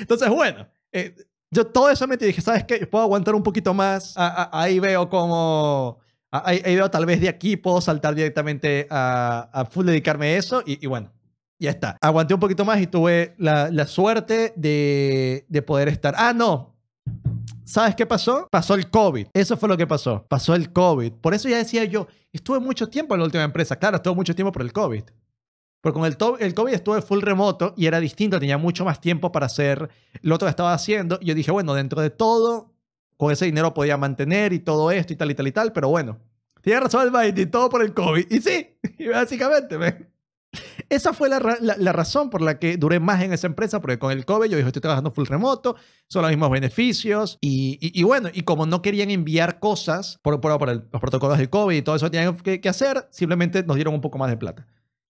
Entonces, bueno, eh, yo todo eso me dije, ¿sabes qué? Puedo aguantar un poquito más. ahí veo como... Ahí, veo tal vez de aquí puedo saltar directamente a, full dedicarme a eso y, bueno, ya está. Aguanté un poquito más y tuve la, suerte de, de poder estar. Ah, no, ¿Sabes qué pasó? Pasó el COVID. Eso fue lo que pasó. Pasó el COVID. Por eso ya decía yo, estuve mucho tiempo en la última empresa. Claro, estuve mucho tiempo por el COVID. Porque con el, el COVID estuve full remoto y era distinto, tenía mucho más tiempo para hacer lo otro que estaba haciendo. Y yo dije, bueno, dentro de todo, con ese dinero podía mantener y todo esto y tal y tal y tal, pero bueno, tiene razón el Biden, y todo por el COVID. Y sí, [LAUGHS] básicamente, Esa fue la, la, razón por la que duré más en esa empresa, porque con el COVID yo dije, estoy trabajando full remoto, son los mismos beneficios, y, y, bueno, y como no querían enviar cosas por, por, los protocolos del COVID y todo eso que tenían que hacer, simplemente nos dieron un poco más de plata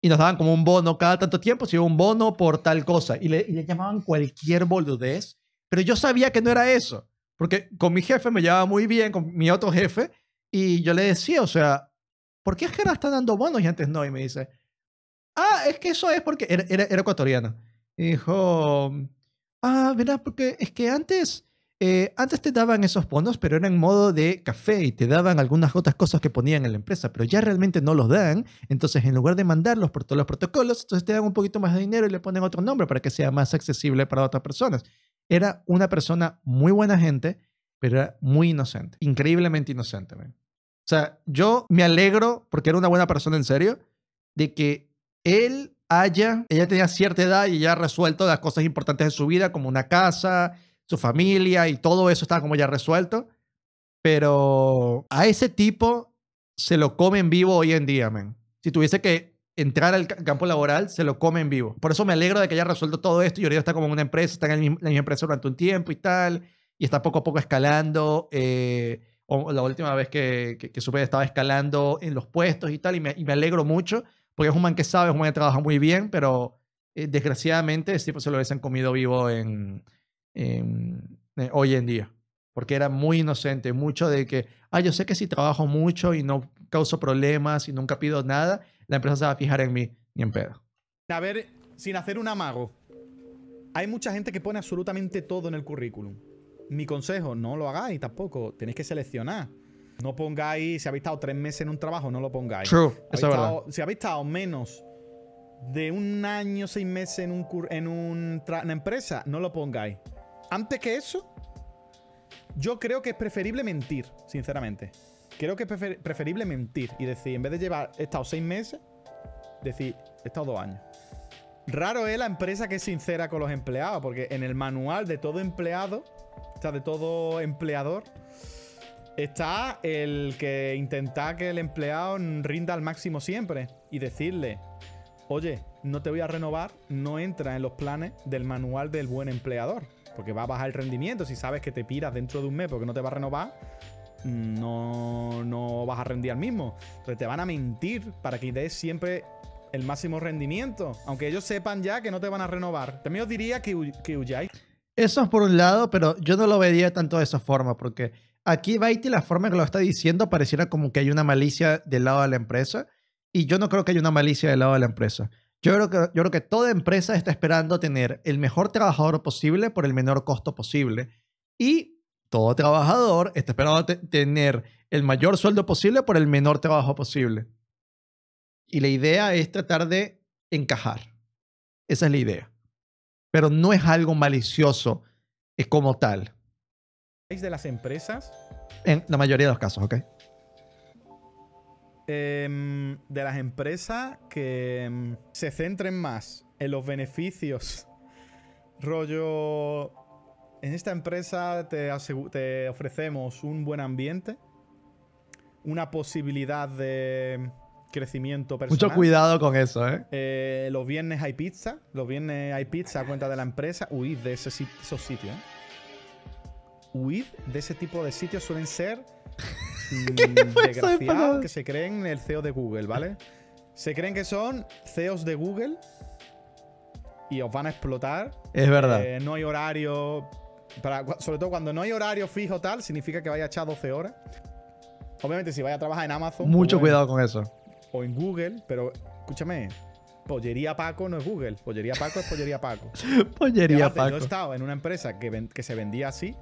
y nos daban como un bono cada tanto tiempo, si un bono por tal cosa. Y le, llamaban cualquier boludez, pero yo sabía que no era eso, porque con mi jefe me llevaba muy bien, con mi otro jefe, y yo le decía, o sea, ¿por qué es que ahora están dando bonos y antes no? Y me dice, ah, es que eso es porque era, era ecuatoriano. Y dijo, ah, ¿verdad? Porque es que antes eh, antes te daban esos bonos, pero era en modo de café y te daban algunas otras cosas que ponían en la empresa, pero ya realmente no los dan. Entonces, en lugar de mandarlos por todos los protocolos, entonces te dan un poquito más de dinero y le ponen otro nombre para que sea más accesible para otras personas. Era una persona muy buena gente, pero era muy inocente, increíblemente inocente. O sea, yo me alegro, porque era una buena persona en serio, de que él haya, ella tenía cierta edad y ya ha resuelto las cosas importantes de su vida, como una casa su familia y todo eso estaba como ya resuelto. Pero a ese tipo se lo come en vivo hoy en día, man. Si tuviese que entrar al campo laboral, se lo come en vivo. Por eso me alegro de que haya resuelto todo esto y ahorita está como en una empresa, está en la misma empresa durante un tiempo y tal, y está poco a poco escalando. Eh, la última vez que, que, supe estaba escalando en los puestos y tal, y me, y me, alegro mucho, porque es un man que sabe, es un man que trabaja muy bien, pero eh, desgraciadamente ese pues, tipo se lo hubiesen comido vivo en, Em, eh, hoy en día, porque era muy inocente, mucho de que, ah, yo sé que si trabajo mucho y no causo problemas y nunca pido nada, la empresa se va a fijar en mí, y en pedo. A ver, sin hacer un amago, hay mucha gente que pone absolutamente todo en el currículum. Mi consejo, no lo hagáis tampoco, tenéis que seleccionar. No pongáis, si habéis estado tres meses en un trabajo, no lo pongáis. True, eso es verdad. Si habéis estado menos de un año, seis meses en, un, en una empresa, no lo pongáis. Antes que eso, yo creo que es preferible mentir, sinceramente. Creo que es preferible mentir y decir, en vez de llevar, he estado seis meses, decir, he estado dos años. Raro es la empresa que es sincera con los empleados, porque en el manual de todo empleado, o sea, de todo empleador, está el que intenta que el empleado rinda al máximo siempre y decirle, oye, no te voy a renovar, no entra en los planes del manual del buen empleador. Porque va a bajar el rendimiento. Si sabes que te piras dentro de un mes porque no te va a renovar, mm, no, no vas a rendir al mismo. Entonces te van a mentir para que des siempre el máximo rendimiento. Aunque ellos sepan ya que no te van a renovar. También os diría que, que huyáis. Eso es por un lado, pero yo no lo vería tanto de esa forma, porque aquí Baiti, la forma en que lo está diciendo, pareciera como que hay una malicia del lado de la empresa, y yo no creo que haya una malicia del lado de la empresa. Yo creo, que, yo creo que toda empresa está esperando tener el mejor trabajador posible por el menor costo posible y todo trabajador está esperando tener el mayor sueldo posible por el menor trabajo posible. Y la idea es tratar de encajar. Esa es la idea. Pero no es algo malicioso es como tal. ¿Es ¿De las empresas? En la mayoría de los casos, ¿ok? Em, de las empresas que em, se centren más en los beneficios. [LAUGHS] Rollo, en esta empresa te, te ofrecemos un buen ambiente, una posibilidad de crecimiento personal. Mucho cuidado con eso, ¿eh? ¿eh? los viernes hay pizza. Los viernes hay pizza a cuenta de la empresa. Huid de esos sitios, ¿eh? Huid de ese tipo de sitios. Suelen ser Mm, [LAUGHS] pues desgraciados que se creen el CEO de Google, ¿vale? Se creen que son CEOs de Google y os van a explotar. Es verdad. Eh, no hay horario. Para, sobre todo cuando no hay horario fijo tal, significa que vaya a echar 12 horas. Obviamente, si vaya a trabajar en Amazon. Pues Mucho cuidado con eso. O en Google, pero escúchame. Pollería Paco no es Google. Pollería Paco es Pollería Paco. [LAUGHS] pollería Paco. Yo he estado en una empresa que se vendía así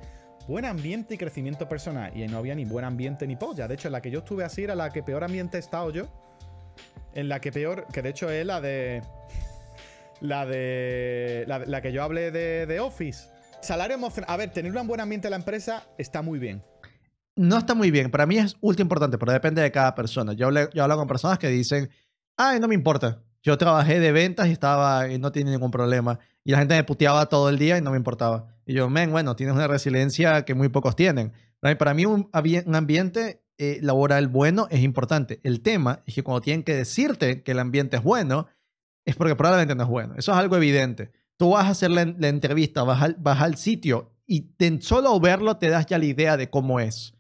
buen ambiente y crecimiento personal. Y no había ni buen ambiente ni polla. De hecho, la que yo estuve así era la que peor ambiente he estado yo. En la que peor, que de hecho es la de... La de... La, que yo hablé de, de Office. Salario emocional. A ver, tener un buen ambiente en la empresa está muy bien. No está muy bien. Para mí es ultra importante, pero depende de cada persona. Yo, yo hablo con personas que dicen, ay, no me importa. Yo trabajé de ventas y estaba y no tiene ningún problema. Y la gente me puteaba todo el día y no me importaba. Y yo, men, bueno, tienes una resiliencia que muy pocos tienen. Para mí un, ambiente eh, laboral bueno es importante. El tema es que cuando tienen que decirte que el ambiente es bueno, es porque probablemente no es bueno. Eso es algo evidente. Tú vas a hacer la, entrevista, vas al, vas al sitio y ten, solo verlo te das ya la idea de cómo es.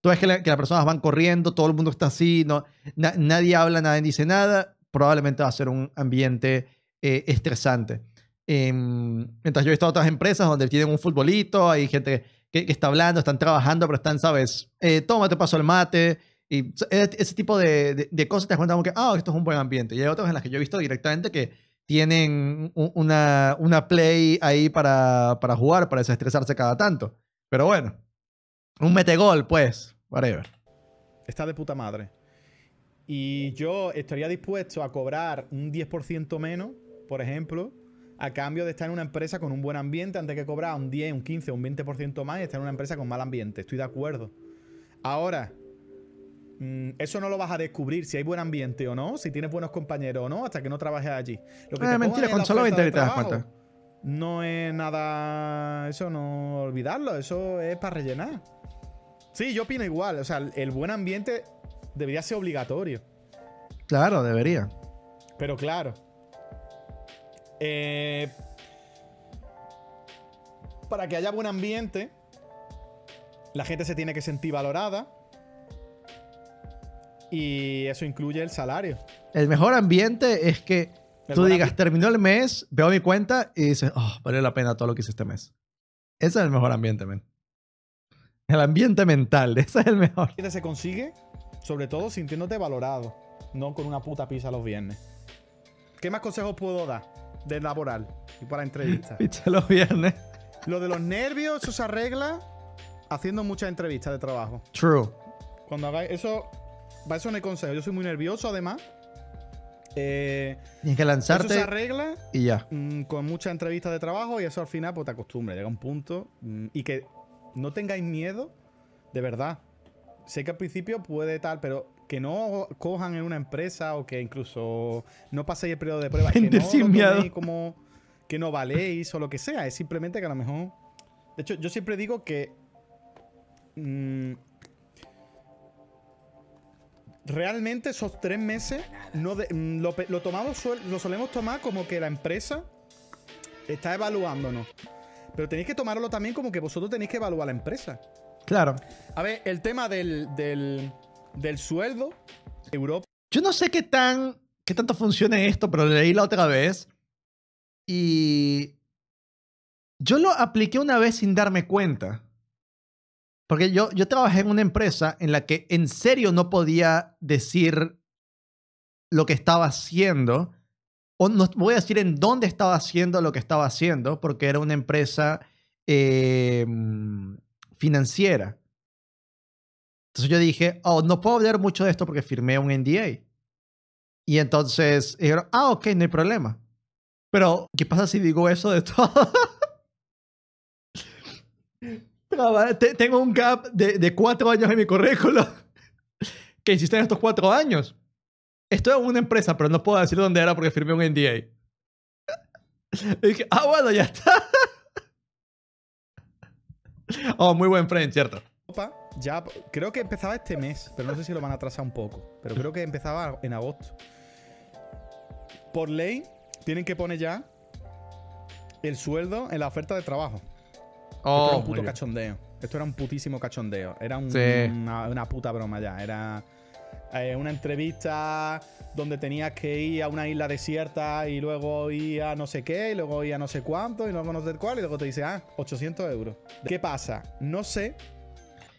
Tú ves que, las personas van corriendo, todo el mundo está así, no, nadie habla, nadie dice nada, probablemente va a ser un ambiente eh, estresante. Em, mientras yo he visto otras empresas donde tienen un futbolito, hay gente que, está hablando, están trabajando, pero están, ¿sabes? Eh, toma te paso el mate. Y e, ese tipo de, cosas te das cuenta que, ah, esto es un buen ambiente. Y hay otras en las que yo he visto directamente que tienen una, una play ahí para, para jugar, para desestresarse cada tanto. Pero bueno, un metegol, pues, whatever. Está de puta madre. Y yo estaría dispuesto a cobrar un 10% menos, por ejemplo, a cambio de estar en una empresa con un buen ambiente antes que cobrar un 10, un 15, un 20% más y estar en una empresa con mal ambiente. Estoy de acuerdo. Ahora, mm, eso no lo vas a descubrir si hay buen ambiente o no, si tienes buenos compañeros o no, hasta que no trabajes allí. Lo que eh, mentira, con solo 20 No es nada. Eso no olvidarlo, eso es para rellenar. Sí, yo opino igual. O sea, el buen ambiente debería ser obligatorio. Claro, debería. Pero claro, eh, para que haya buen ambiente, la gente se tiene que sentir valorada. Y eso incluye el salario. El mejor ambiente es que tú digas, terminó el mes, veo mi cuenta y dices, oh, la pena todo lo que hice este mes. Ese es el mejor ambiente, men. El ambiente mental, [LAUGHS] ese es el mejor. Se consigue, sobre todo sintiéndote valorado, no con una puta pizza los viernes. ¿Qué más consejos puedo dar? de laboral y para entrevistas. Viste [LAUGHS] los viernes. Lo de los nervios, eso se arregla haciendo muchas entrevistas de trabajo. True. Cuando hagáis eso, va eso no consejo. Yo soy muy nervioso, además. Eh, Tienes que lanzarte. Eso se arregla y ya. Mm, con muchas entrevistas de trabajo y eso al final pues te acostumbras. Llega un punto mm, y que no tengáis miedo, de verdad. Sé que al principio puede tal, pero que no cojan en una empresa o que incluso no paséis el periodo de prueba. que no Como que no valéis o lo que sea. Es simplemente que a lo mejor. De hecho, yo siempre digo que. Mm, realmente esos tres meses no mm, lo, lo, tomamos, lo solemos tomar como que la empresa está evaluándonos. Pero tenéis que tomarlo también como que vosotros tenéis que evaluar la empresa. Claro. A ver, el tema del del sueldo, Europa. Yo no sé qué tan qué tanto funciona esto, pero leí la otra vez y yo lo apliqué una vez sin darme cuenta. Porque yo, yo trabajé en una empresa en la que en serio no podía decir lo que estaba haciendo, o no voy a decir en dónde estaba haciendo lo que estaba haciendo, porque era una empresa eh, financiera. Entonces yo dije, oh, no puedo hablar mucho de esto porque firmé un NDA. Y entonces dijeron, ah, ok, no hay problema. Pero, ¿qué pasa si digo eso de [LAUGHS] todo? Tengo un gap de, cuatro años en mi currículo [LAUGHS] que hiciste en estos cuatro años. Estoy en una empresa, pero no puedo decir dónde era porque firmé un NDA. [LAUGHS] Y dije, ah, bueno, ya está. Oh, muy buen friend, ¿cierto? Opa. Ya, creo que empezaba este mes, pero no sé si lo van a atrasar un poco. Pero creo que empezaba en agosto. Por ley, tienen que poner ya el sueldo en la oferta de trabajo. Oh, Esto era oh, un puto cachondeo. Esto era un putísimo cachondeo. Era una, puta broma ya. Era eh, una entrevista donde tenías que ir a una isla desierta y luego ir a no sé qué, y luego ir a no sé cuánto, y luego no sé cuál, y luego te dice, ah, 800 euros. ¿Qué pasa? No sé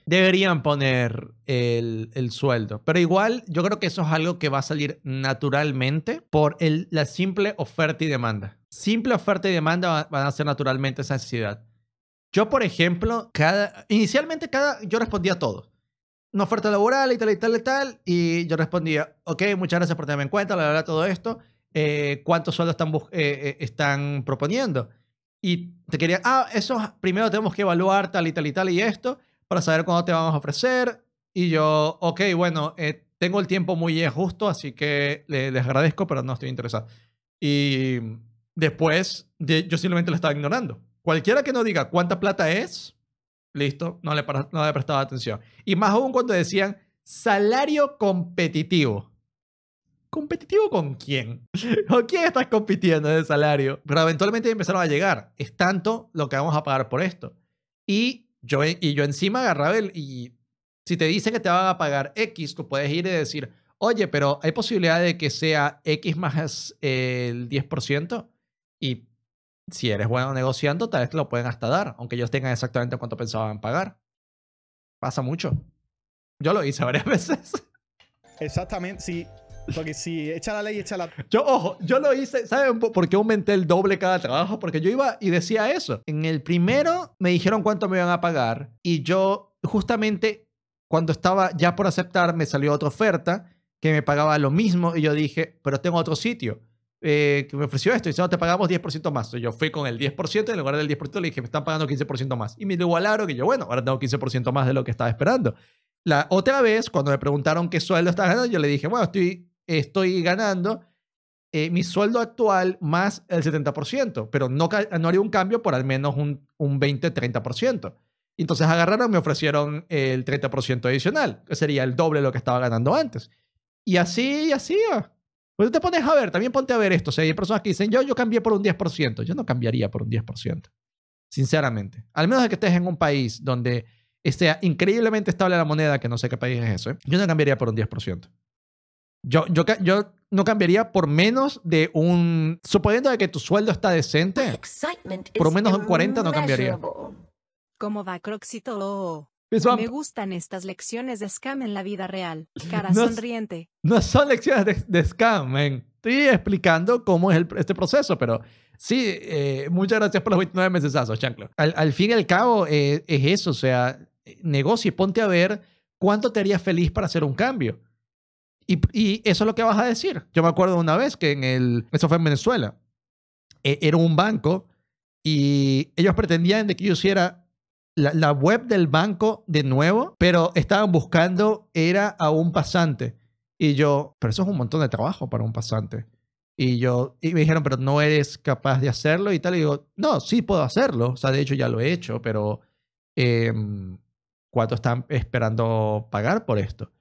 deberían poner el, el, sueldo. Pero igual yo creo que eso es algo que va a salir naturalmente por el, la simple oferta y demanda. Simple oferta y demanda van a ser naturalmente esa necesidad. Yo, por ejemplo, cada, inicialmente cada, yo respondía a todo. Una oferta laboral y tal y tal y tal. Y yo respondía, ok, muchas gracias por tenerme en cuenta, la verdad, todo esto. Eh, ¿Cuántos sueldos están, eh, eh, están proponiendo? Y te quería, ah, eso primero tenemos que evaluar tal y tal y tal y esto para saber cuándo te vamos a ofrecer. Y yo, ok, bueno, eh, tengo el tiempo muy eh, justo, así que les agradezco, pero no estoy interesado. Y después de, yo simplemente lo estaba ignorando. Cualquiera que no diga cuánta plata es, listo, no le, no le prestaba atención. Y más aún cuando decían salario competitivo. ¿Competitivo con quién? [LAUGHS] ¿Con quién estás compitiendo de salario? Pero eventualmente empezaron a llegar. Es tanto lo que vamos a pagar por esto. Y yo, y yo encima agarraba el... Y si te dice que te van a pagar X, tú puedes ir y decir, oye, pero hay posibilidad de que sea X más eh, el 10%. Y si eres bueno negociando, tal vez te lo pueden hasta dar, aunque ellos tengan exactamente cuánto pensaban pagar. Pasa mucho. Yo lo hice [LAUGHS] varias veces. Exactamente, sí. Porque si echa la ley, echa la... Yo, ojo, yo lo hice, ¿saben por qué aumenté el doble cada trabajo? Porque yo iba y decía eso. En el primero me dijeron cuánto me iban a pagar y yo justamente cuando estaba ya por aceptar me salió otra oferta que me pagaba lo mismo y yo dije, pero tengo otro sitio. Eh, que me ofreció esto y dice, no, te pagamos 10% más. yo fui con el 10% y en lugar del 10% le dije, me están pagando 15% más. Y me lo igualaron y yo, bueno, ahora tengo 15% más de lo que estaba esperando. La otra vez, cuando me preguntaron qué sueldo estaba ganando, yo le dije, bueno, estoy estoy ganando eh, mi sueldo actual más el 70%, pero no, no haría un cambio por al menos un, un 20-30%. Entonces agarraron, me ofrecieron el 30% adicional, que sería el doble de lo que estaba ganando antes. Y así, y así. Pues te pones a ver, también ponte a ver esto. O sea, hay personas que dicen, yo, yo cambié por un 10%. Yo no cambiaría por un 10%, sinceramente. Al menos de que estés en un país donde esté increíblemente estable la moneda, que no sé qué país es eso. ¿eh? Yo no cambiaría por un 10%. Yo, yo, yo no cambiaría por menos de un... Suponiendo de que tu sueldo está decente, por menos de un 40 no cambiaría. ¿Cómo va Croxito? Me gustan estas lecciones de scam en la vida real. [LAUGHS] Cara sonriente. No son lecciones de, scam, Estoy explicando cómo es este proceso, pero sí, eh, muchas gracias por los 29 meses Chanclo. Al, al, fin y al cabo, eh, es eso, o sea, negocia y ponte a ver cuánto te haría feliz para hacer un cambio. Y, eso es lo que vas a decir. Yo me acuerdo una vez que en el, eso fue en Venezuela, e, era un banco y ellos pretendían de que yo hiciera la, web del banco de nuevo, pero estaban buscando, era a un pasante. Y yo, pero eso es un montón de trabajo para un pasante. Y yo, y me dijeron, pero no eres capaz de hacerlo y tal. Y digo, no, sí puedo hacerlo. O sea, de hecho ya lo he hecho, pero em, ¿cuánto están esperando pagar por esto?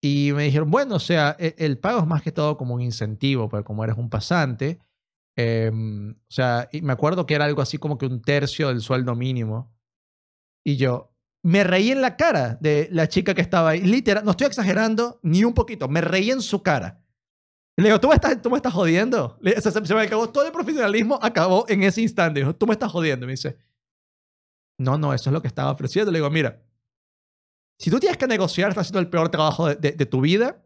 Y me dijeron, bueno, o sea, e-, el, pago es más que todo como un incentivo, pero pues, como eres un pasante, eh, o sea, y me acuerdo que era algo así como que un tercio del sueldo mínimo. Y yo me reí en la cara de la chica que estaba ahí. Literal, no estoy exagerando ni un poquito, me reí en su cara. Le digo, tú me estás, tú me estás jodiendo. se, me acabó todo el profesionalismo, acabó en ese instante. Dijo, tú me estás jodiendo. me dice, no, no, eso es lo que estaba ofreciendo. Le digo, mira, si tú tienes que negociar, estás haciendo el peor trabajo de, tu vida.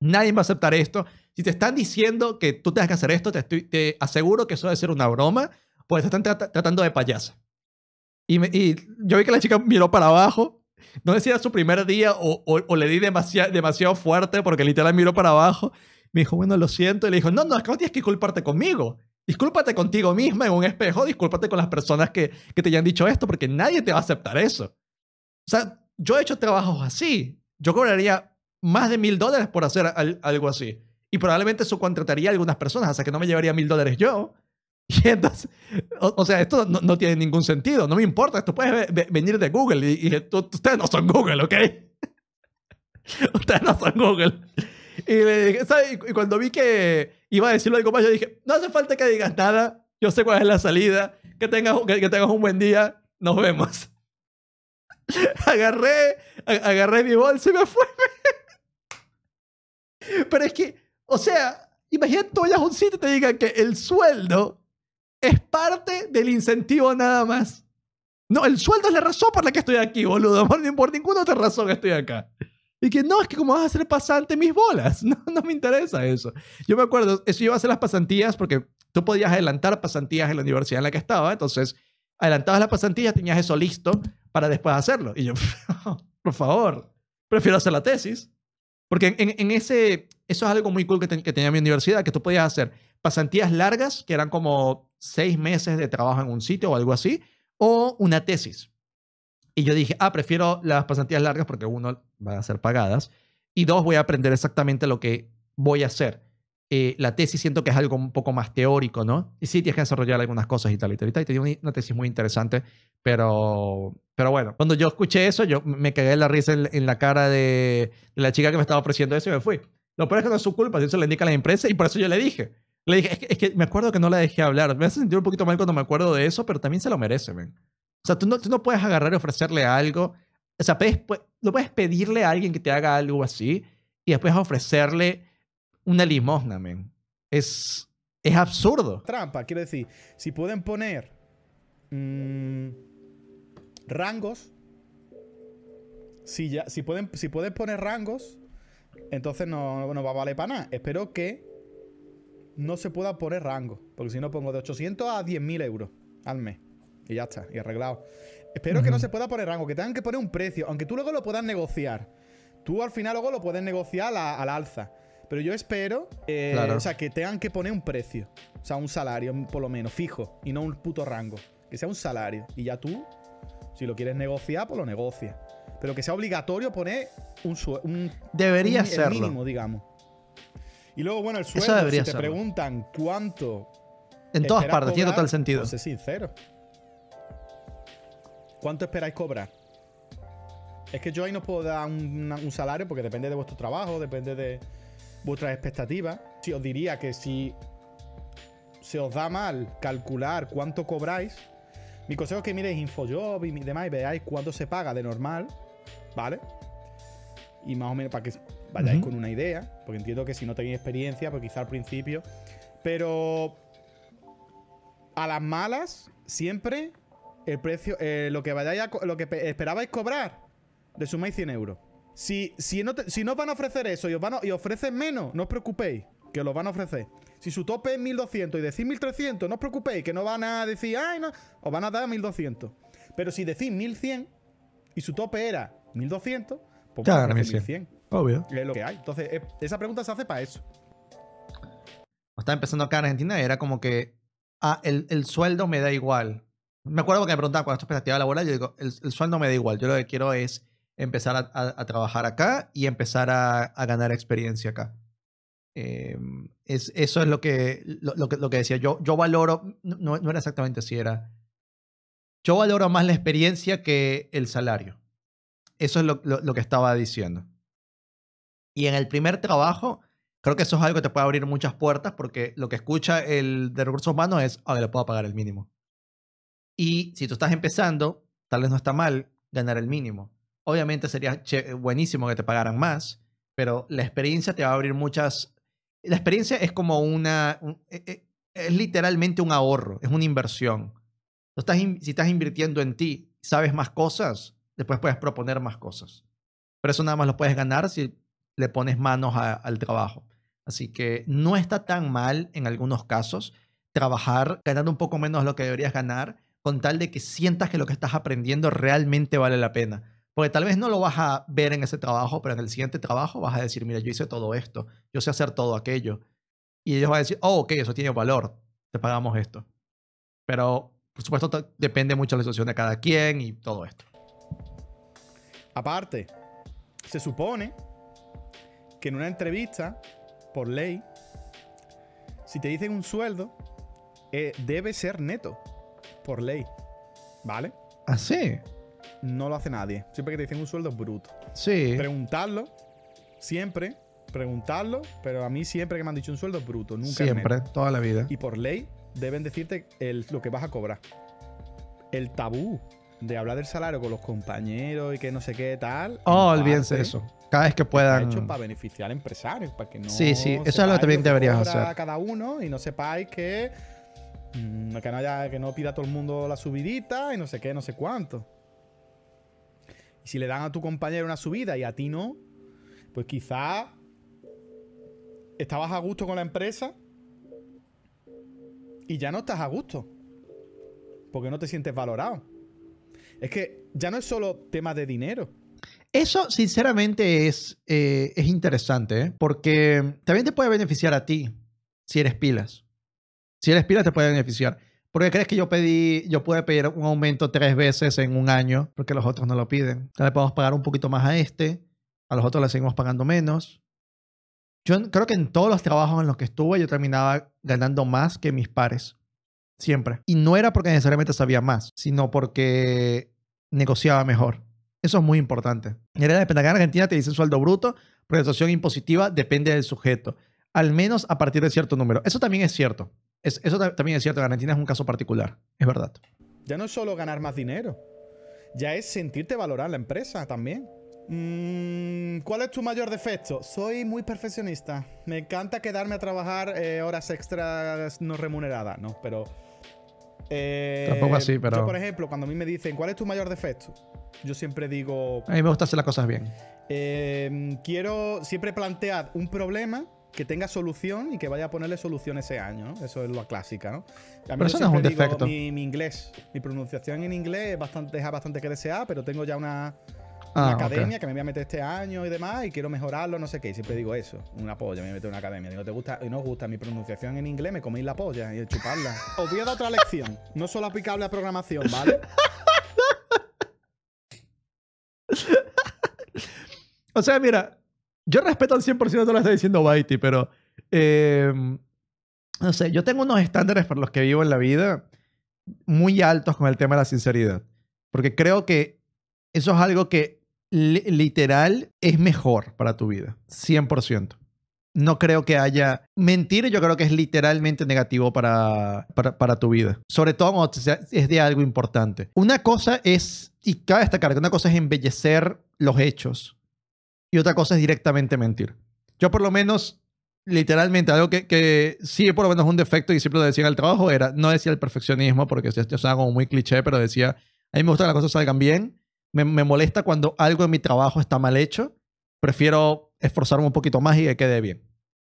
Nadie va a aceptar esto. Si te están diciendo que tú tienes que hacer esto, te, te aseguro que eso debe ser una broma, pues te están tratando de payaso. Y, y, yo vi que la chica miró para abajo. No decía su primer día o, le di demasiado, demasiado fuerte porque literal miró para abajo. Me dijo, bueno, lo siento. Y le dijo, no, no, es que no tienes que disculparte conmigo. Discúlpate contigo misma en un espejo, discúlpate con las personas que, que te hayan dicho esto, porque nadie te va a aceptar eso. O sea, yo he hecho trabajos así. Yo cobraría más de mil dólares por hacer algo así. Y probablemente subcontrataría a algunas personas, hasta que no me llevaría mil dólares yo. [LAUGHS] Y entonces, o, sea, esto no, tiene ningún sentido, no me importa, esto puede venir de Google y, y ustedes no son Google, ¿ok? [LAUGHS] ustedes no son Google. Y, cuando vi que iba a decirlo algo más, yo dije, no hace falta que digas nada, yo sé cuál es la salida, que tengas, que tengas un buen día, nos vemos. [LAUGHS] agarré, agarré mi bolsa y me fue, [LAUGHS] Pero es que, o sea, imagínate tú vayas a un sitio y te digan que el sueldo es parte del incentivo nada más. No, el sueldo es la razón por la que estoy aquí, boludo. Por, por ninguna otra razón estoy acá. Y que no, es que como vas a ser pasante, mis bolas. [LAUGHS] No, no me interesa eso. Yo me acuerdo, eso iba a hacer las pasantías porque tú podías adelantar pasantías en la universidad en la que estaba. Entonces, adelantabas la pasantía, tenías eso listo para después hacerlo. Y yo, [LAUGHS] por favor, prefiero hacer la tesis. Porque en, ese, eso es algo muy cool que, que tenía mi universidad, que tú podías hacer pasantías largas, que eran como seis meses de trabajo en un sitio o algo así, o una tesis. Y yo dije, ah, prefiero las pasantías largas porque uno, van a ser pagadas, y dos, voy a aprender exactamente lo que voy a hacer. Eh, la tesis siento que es algo un poco más teórico, ¿no? Y sí tienes que desarrollar algunas cosas y tal y tal. Y, tal. y tenía una tesis muy interesante, pero, pero bueno, cuando yo escuché eso, yo me cagué la risa en, la cara de, la chica que me estaba ofreciendo eso y me fui. Lo peor es que no es su culpa, eso se lo indica a la empresa y por eso yo le dije. Le dije, es que, me acuerdo que no la dejé hablar. Me hace sentir un poquito mal cuando me acuerdo de eso, pero también se lo merece, ven O sea, tú no, tú no puedes agarrar y ofrecerle algo. O sea, no puedes pedirle a alguien que te haga algo así y después ofrecerle una limosna, men. Es, es absurdo. Trampa, quiero decir, si pueden poner mm, rangos, si, ya, si, pueden, si poner rangos, entonces no, va a valer para nada. Espero que no se pueda poner rango, porque si no pongo de 800 a 10.000 euros al mes. Y ya está, y arreglado. Espero que no se pueda poner rango, que tengan que poner un precio, aunque tú luego lo puedas negociar. Tú al final luego lo puedes negociar al a la alza. Pero yo espero, eh, que tengan que poner un precio. O sea, un salario, por lo menos, fijo. Y no un puto rango. Que sea un salario. Y ya tú, si lo quieres negociar, pues lo negocias. Pero que sea obligatorio poner un sueldo. Debería serlo. mínimo, digamos. Y luego, bueno, el sueldo, si te preguntan cuánto. En todas partes, tiene total sentido. No pues es sincero. ¿Cuánto esperáis cobrar? Es que yo ahí no puedo dar un, salario porque depende de vuestro trabajo, depende de vuestras expectativas. Si os diría que si se os da mal calcular cuánto cobráis, mi consejo es que miréis InfoJob y demás y veáis cuánto se paga de normal, ¿vale? Y más o menos para que vayáis con una idea, porque entiendo que si no tenéis experiencia, pues quizá al principio. Pero a las malas, siempre el precio, eh, lo que vayáis lo que esperabais cobrar, le sumáis 100 euros. Si, no van a ofrecer eso y, van y ofrecen menos, no os preocupéis, que lo van a ofrecer. Si su tope es 1200 y decís 1300, no os preocupéis, que no van a decir, ay, no, os van a dar 1200. Pero si decís 1100 y su tope era 1200, pues ya, 1100. Obvio. Es lo que hay. Entonces, esa pregunta se hace para eso. Estaba empezando acá en Argentina y era como que, ah, el, sueldo me da igual. Me acuerdo que me preguntaba cuando esto la la laboral, yo digo, el, el sueldo me da igual, yo lo que quiero es empezar a, trabajar acá y empezar a, ganar experiencia acá. Em, es, eso es lo que, lo, que, decía. Yo, yo valoro, no, era exactamente así, era. Yo valoro más la experiencia que el salario. Eso es lo, lo, que estaba diciendo. Y en el primer trabajo, creo que eso es algo que te puede abrir muchas puertas porque lo que escucha el de recursos humanos es, a ah, ver, le puedo pagar el mínimo. Y si tú estás empezando, tal vez no está mal ganar el mínimo. Obviamente sería eh, buenísimo que te pagaran más, pero la experiencia te va a abrir muchas... La experiencia es como una... E, e, es literalmente un ahorro, es una inversión. si estás invirtiendo en ti, sabes más cosas, después puedes proponer más cosas. Pero eso nada más lo puedes ganar si le pones manos al trabajo. Así que no está tan mal en algunos casos trabajar ganando un poco menos de lo que deberías ganar, con tal de que sientas que lo que estás aprendiendo realmente vale la pena. Porque tal vez no lo vas a ver en ese trabajo, pero en el siguiente trabajo vas a decir, mira, yo hice todo esto, yo sé hacer todo aquello. Y ellos van a decir, oh, ok, eso tiene valor, te pagamos esto. Pero, por supuesto, depende mucho de la situación de cada quien y todo esto. Aparte, se supone que en una entrevista, por ley, si te dicen un sueldo, eh, debe ser neto, por ley. ¿Vale? Así. Ah, no lo hace nadie. Siempre que te dicen un sueldo bruto. Sí. Preguntarlo, siempre, preguntarlo, pero a mí siempre que me han dicho un sueldo bruto, nunca. Siempre, toda la vida. Y por ley deben decirte el, lo que vas a cobrar. El tabú de hablar del salario con los compañeros y que no sé qué tal. Oh, olvídense eso. Cada vez que puedan. hecho para beneficiar a empresario, para que no. Sí, sí, eso es lo que también deberías hacer. cada uno y no sepáis que. Mm, que no, que no pida todo el mundo la subidita y no sé qué, no sé cuánto. Y si le dan a tu compañero una subida y a ti no, pues quizá estabas a gusto con la empresa y ya no estás a gusto. Porque no te sientes valorado. Es que ya no es solo tema de dinero. Eso, sinceramente, es, eh, es interesante, ¿eh? porque también te puede beneficiar a ti si eres pilas. Si eres pilas, te puede beneficiar. ¿Por qué crees que yo pedí, yo pude pedir un aumento tres veces en un año porque los otros no lo piden? Entonces le podemos pagar un poquito más a este, a los otros le seguimos pagando menos. Yo creo que en todos los trabajos en los que estuve yo terminaba ganando más que mis pares, siempre. Y no era porque necesariamente sabía más, sino porque negociaba mejor. Eso es muy importante. En realidad, en Argentina te dice sueldo bruto, pero la situación impositiva depende del sujeto, al menos a partir de cierto número. Eso también es cierto eso también es cierto, Argentina es un caso particular, es verdad. Ya no es solo ganar más dinero, ya es sentirte valorar la empresa también. Mm, ¿Cuál es tu mayor defecto? Soy muy perfeccionista. Me encanta quedarme a trabajar eh, horas extras no remuneradas, ¿no? Pero... Eh, Tampoco así, pero... por ejemplo, cuando a mí me dicen, ¿cuál es tu mayor defecto? Yo siempre digo... A mí me gusta hacer las cosas bien. Em, quiero siempre plantear un problema que tenga solución y que vaya a ponerle solución ese año, ¿no? Eso es lo clásico, ¿no? A mí pero eso no es mi, inglés, mi pronunciación en inglés es bastante, deja bastante que desear, pero tengo ya una, ah, academia que me voy a meter este año y demás y quiero mejorarlo, no sé qué. Y siempre digo eso, una polla, me voy a meter una academia. Digo, ¿te gusta? Y no os gusta mi pronunciación en inglés, me coméis la polla y chuparla. [LAUGHS] os voy a dar otra lección, no solo aplicable a programación, ¿vale? [LAUGHS] o sea, mira, yo respeto al 100% todo lo que está diciendo Baiti, pero. Em, no sé, yo tengo unos estándares para los que vivo en la vida muy altos con el tema de la sinceridad. Porque creo que eso es algo que literal es mejor para tu vida. 100%. No creo que haya mentir, yo creo que es literalmente negativo para, para, para, tu vida. Sobre todo cuando es de algo importante. Una cosa es, y cabe destacar que una cosa es embellecer los hechos y otra cosa es directamente mentir. Yo por lo menos, literalmente, algo que, que sí por lo menos un defecto y siempre lo decía en el trabajo era, no decía el perfeccionismo, porque esto es algo muy cliché, pero decía, a mí me gusta que las cosas salgan bien, me, molesta cuando algo en mi trabajo está mal hecho, prefiero esforzarme un poquito más y que quede bien.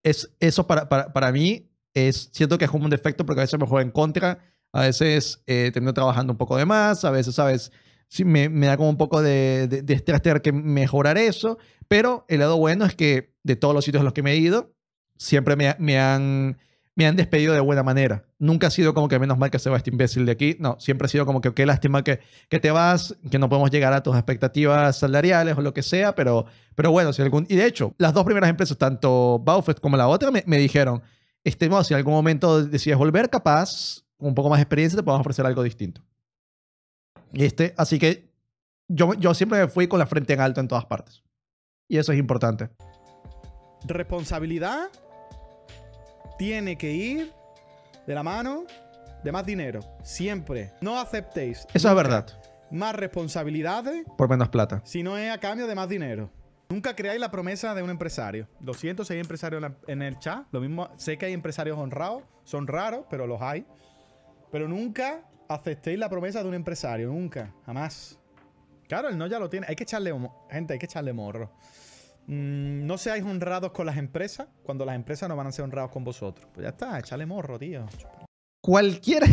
Es, eso para, para, mí es, siento que es como un defecto porque a veces me juega en contra, a veces eh, termino trabajando un poco de más, a veces, ¿sabes? sí, me, me, da como un poco de, de, estrés tener que mejorar eso, pero el lado bueno es que de todos los sitios a los que me he ido, siempre me, me han me han despedido de buena manera. Nunca ha sido como que menos mal que se va este imbécil de aquí. No, siempre ha sido como que qué lástima que, que te vas, que no podemos llegar a tus expectativas salariales o lo que sea, pero, pero bueno, si algún... Y de hecho, las dos primeras empresas, tanto Baufest como la otra, me, me dijeron, este, si en algún momento decides volver, capaz, un poco más de experiencia, te podemos ofrecer algo distinto este Así que yo, yo siempre me fui con la frente en alto en todas partes. Y eso es importante. Responsabilidad tiene que ir de la mano de más dinero. Siempre. No aceptéis. Eso es verdad. Más responsabilidades. Por menos plata. Si no es a cambio de más dinero. Nunca creáis la promesa de un empresario. Lo siento si hay empresarios en el chat. Lo mismo, sé que hay empresarios honrados. Son raros, pero los hay. Pero nunca aceptéis la promesa de un empresario. Nunca, jamás. Claro, él no ya lo tiene. Hay que echarle... Gente, hay que echarle morro. Mm, no seáis honrados con las empresas cuando las empresas no van a ser honrados con vosotros. Pues ya está, echarle morro, tío. Cualquier, [LAUGHS]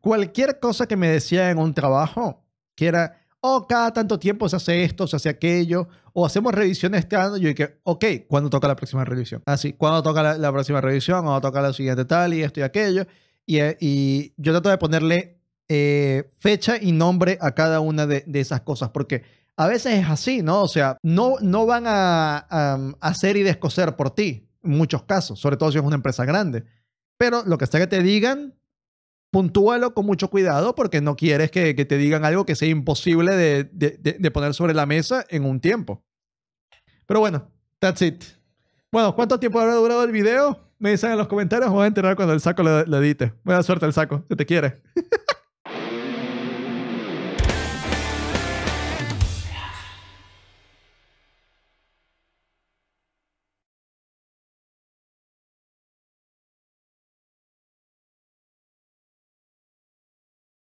cualquier cosa que me decía en un trabajo, que era, oh, cada tanto tiempo se hace esto, se hace aquello, o hacemos revisiones este año, yo dije, ok, ¿cuándo toca la próxima revisión? Así, cuando ¿cuándo toca la, próxima revisión? ¿Cuándo toca la siguiente tal y esto y aquello? Eh, y, yo trato de ponerle eh, fecha y nombre a cada una de, esas cosas, porque a veces es así, ¿no? O sea, no, van a, mm, hacer y descoser por ti, en muchos casos, sobre todo si es una empresa grande. Pero lo que sea que te digan, puntúalo con mucho cuidado porque no quieres que, te digan algo que sea imposible de, de poner sobre la mesa en un tiempo. Pero bueno, that's it. Bueno, ¿cuánto tiempo habrá durado el video? Me dicen en los comentarios, o voy a enterar cuando el saco le, edite. Buena suerte el saco, se te quiere. [LAUGHS]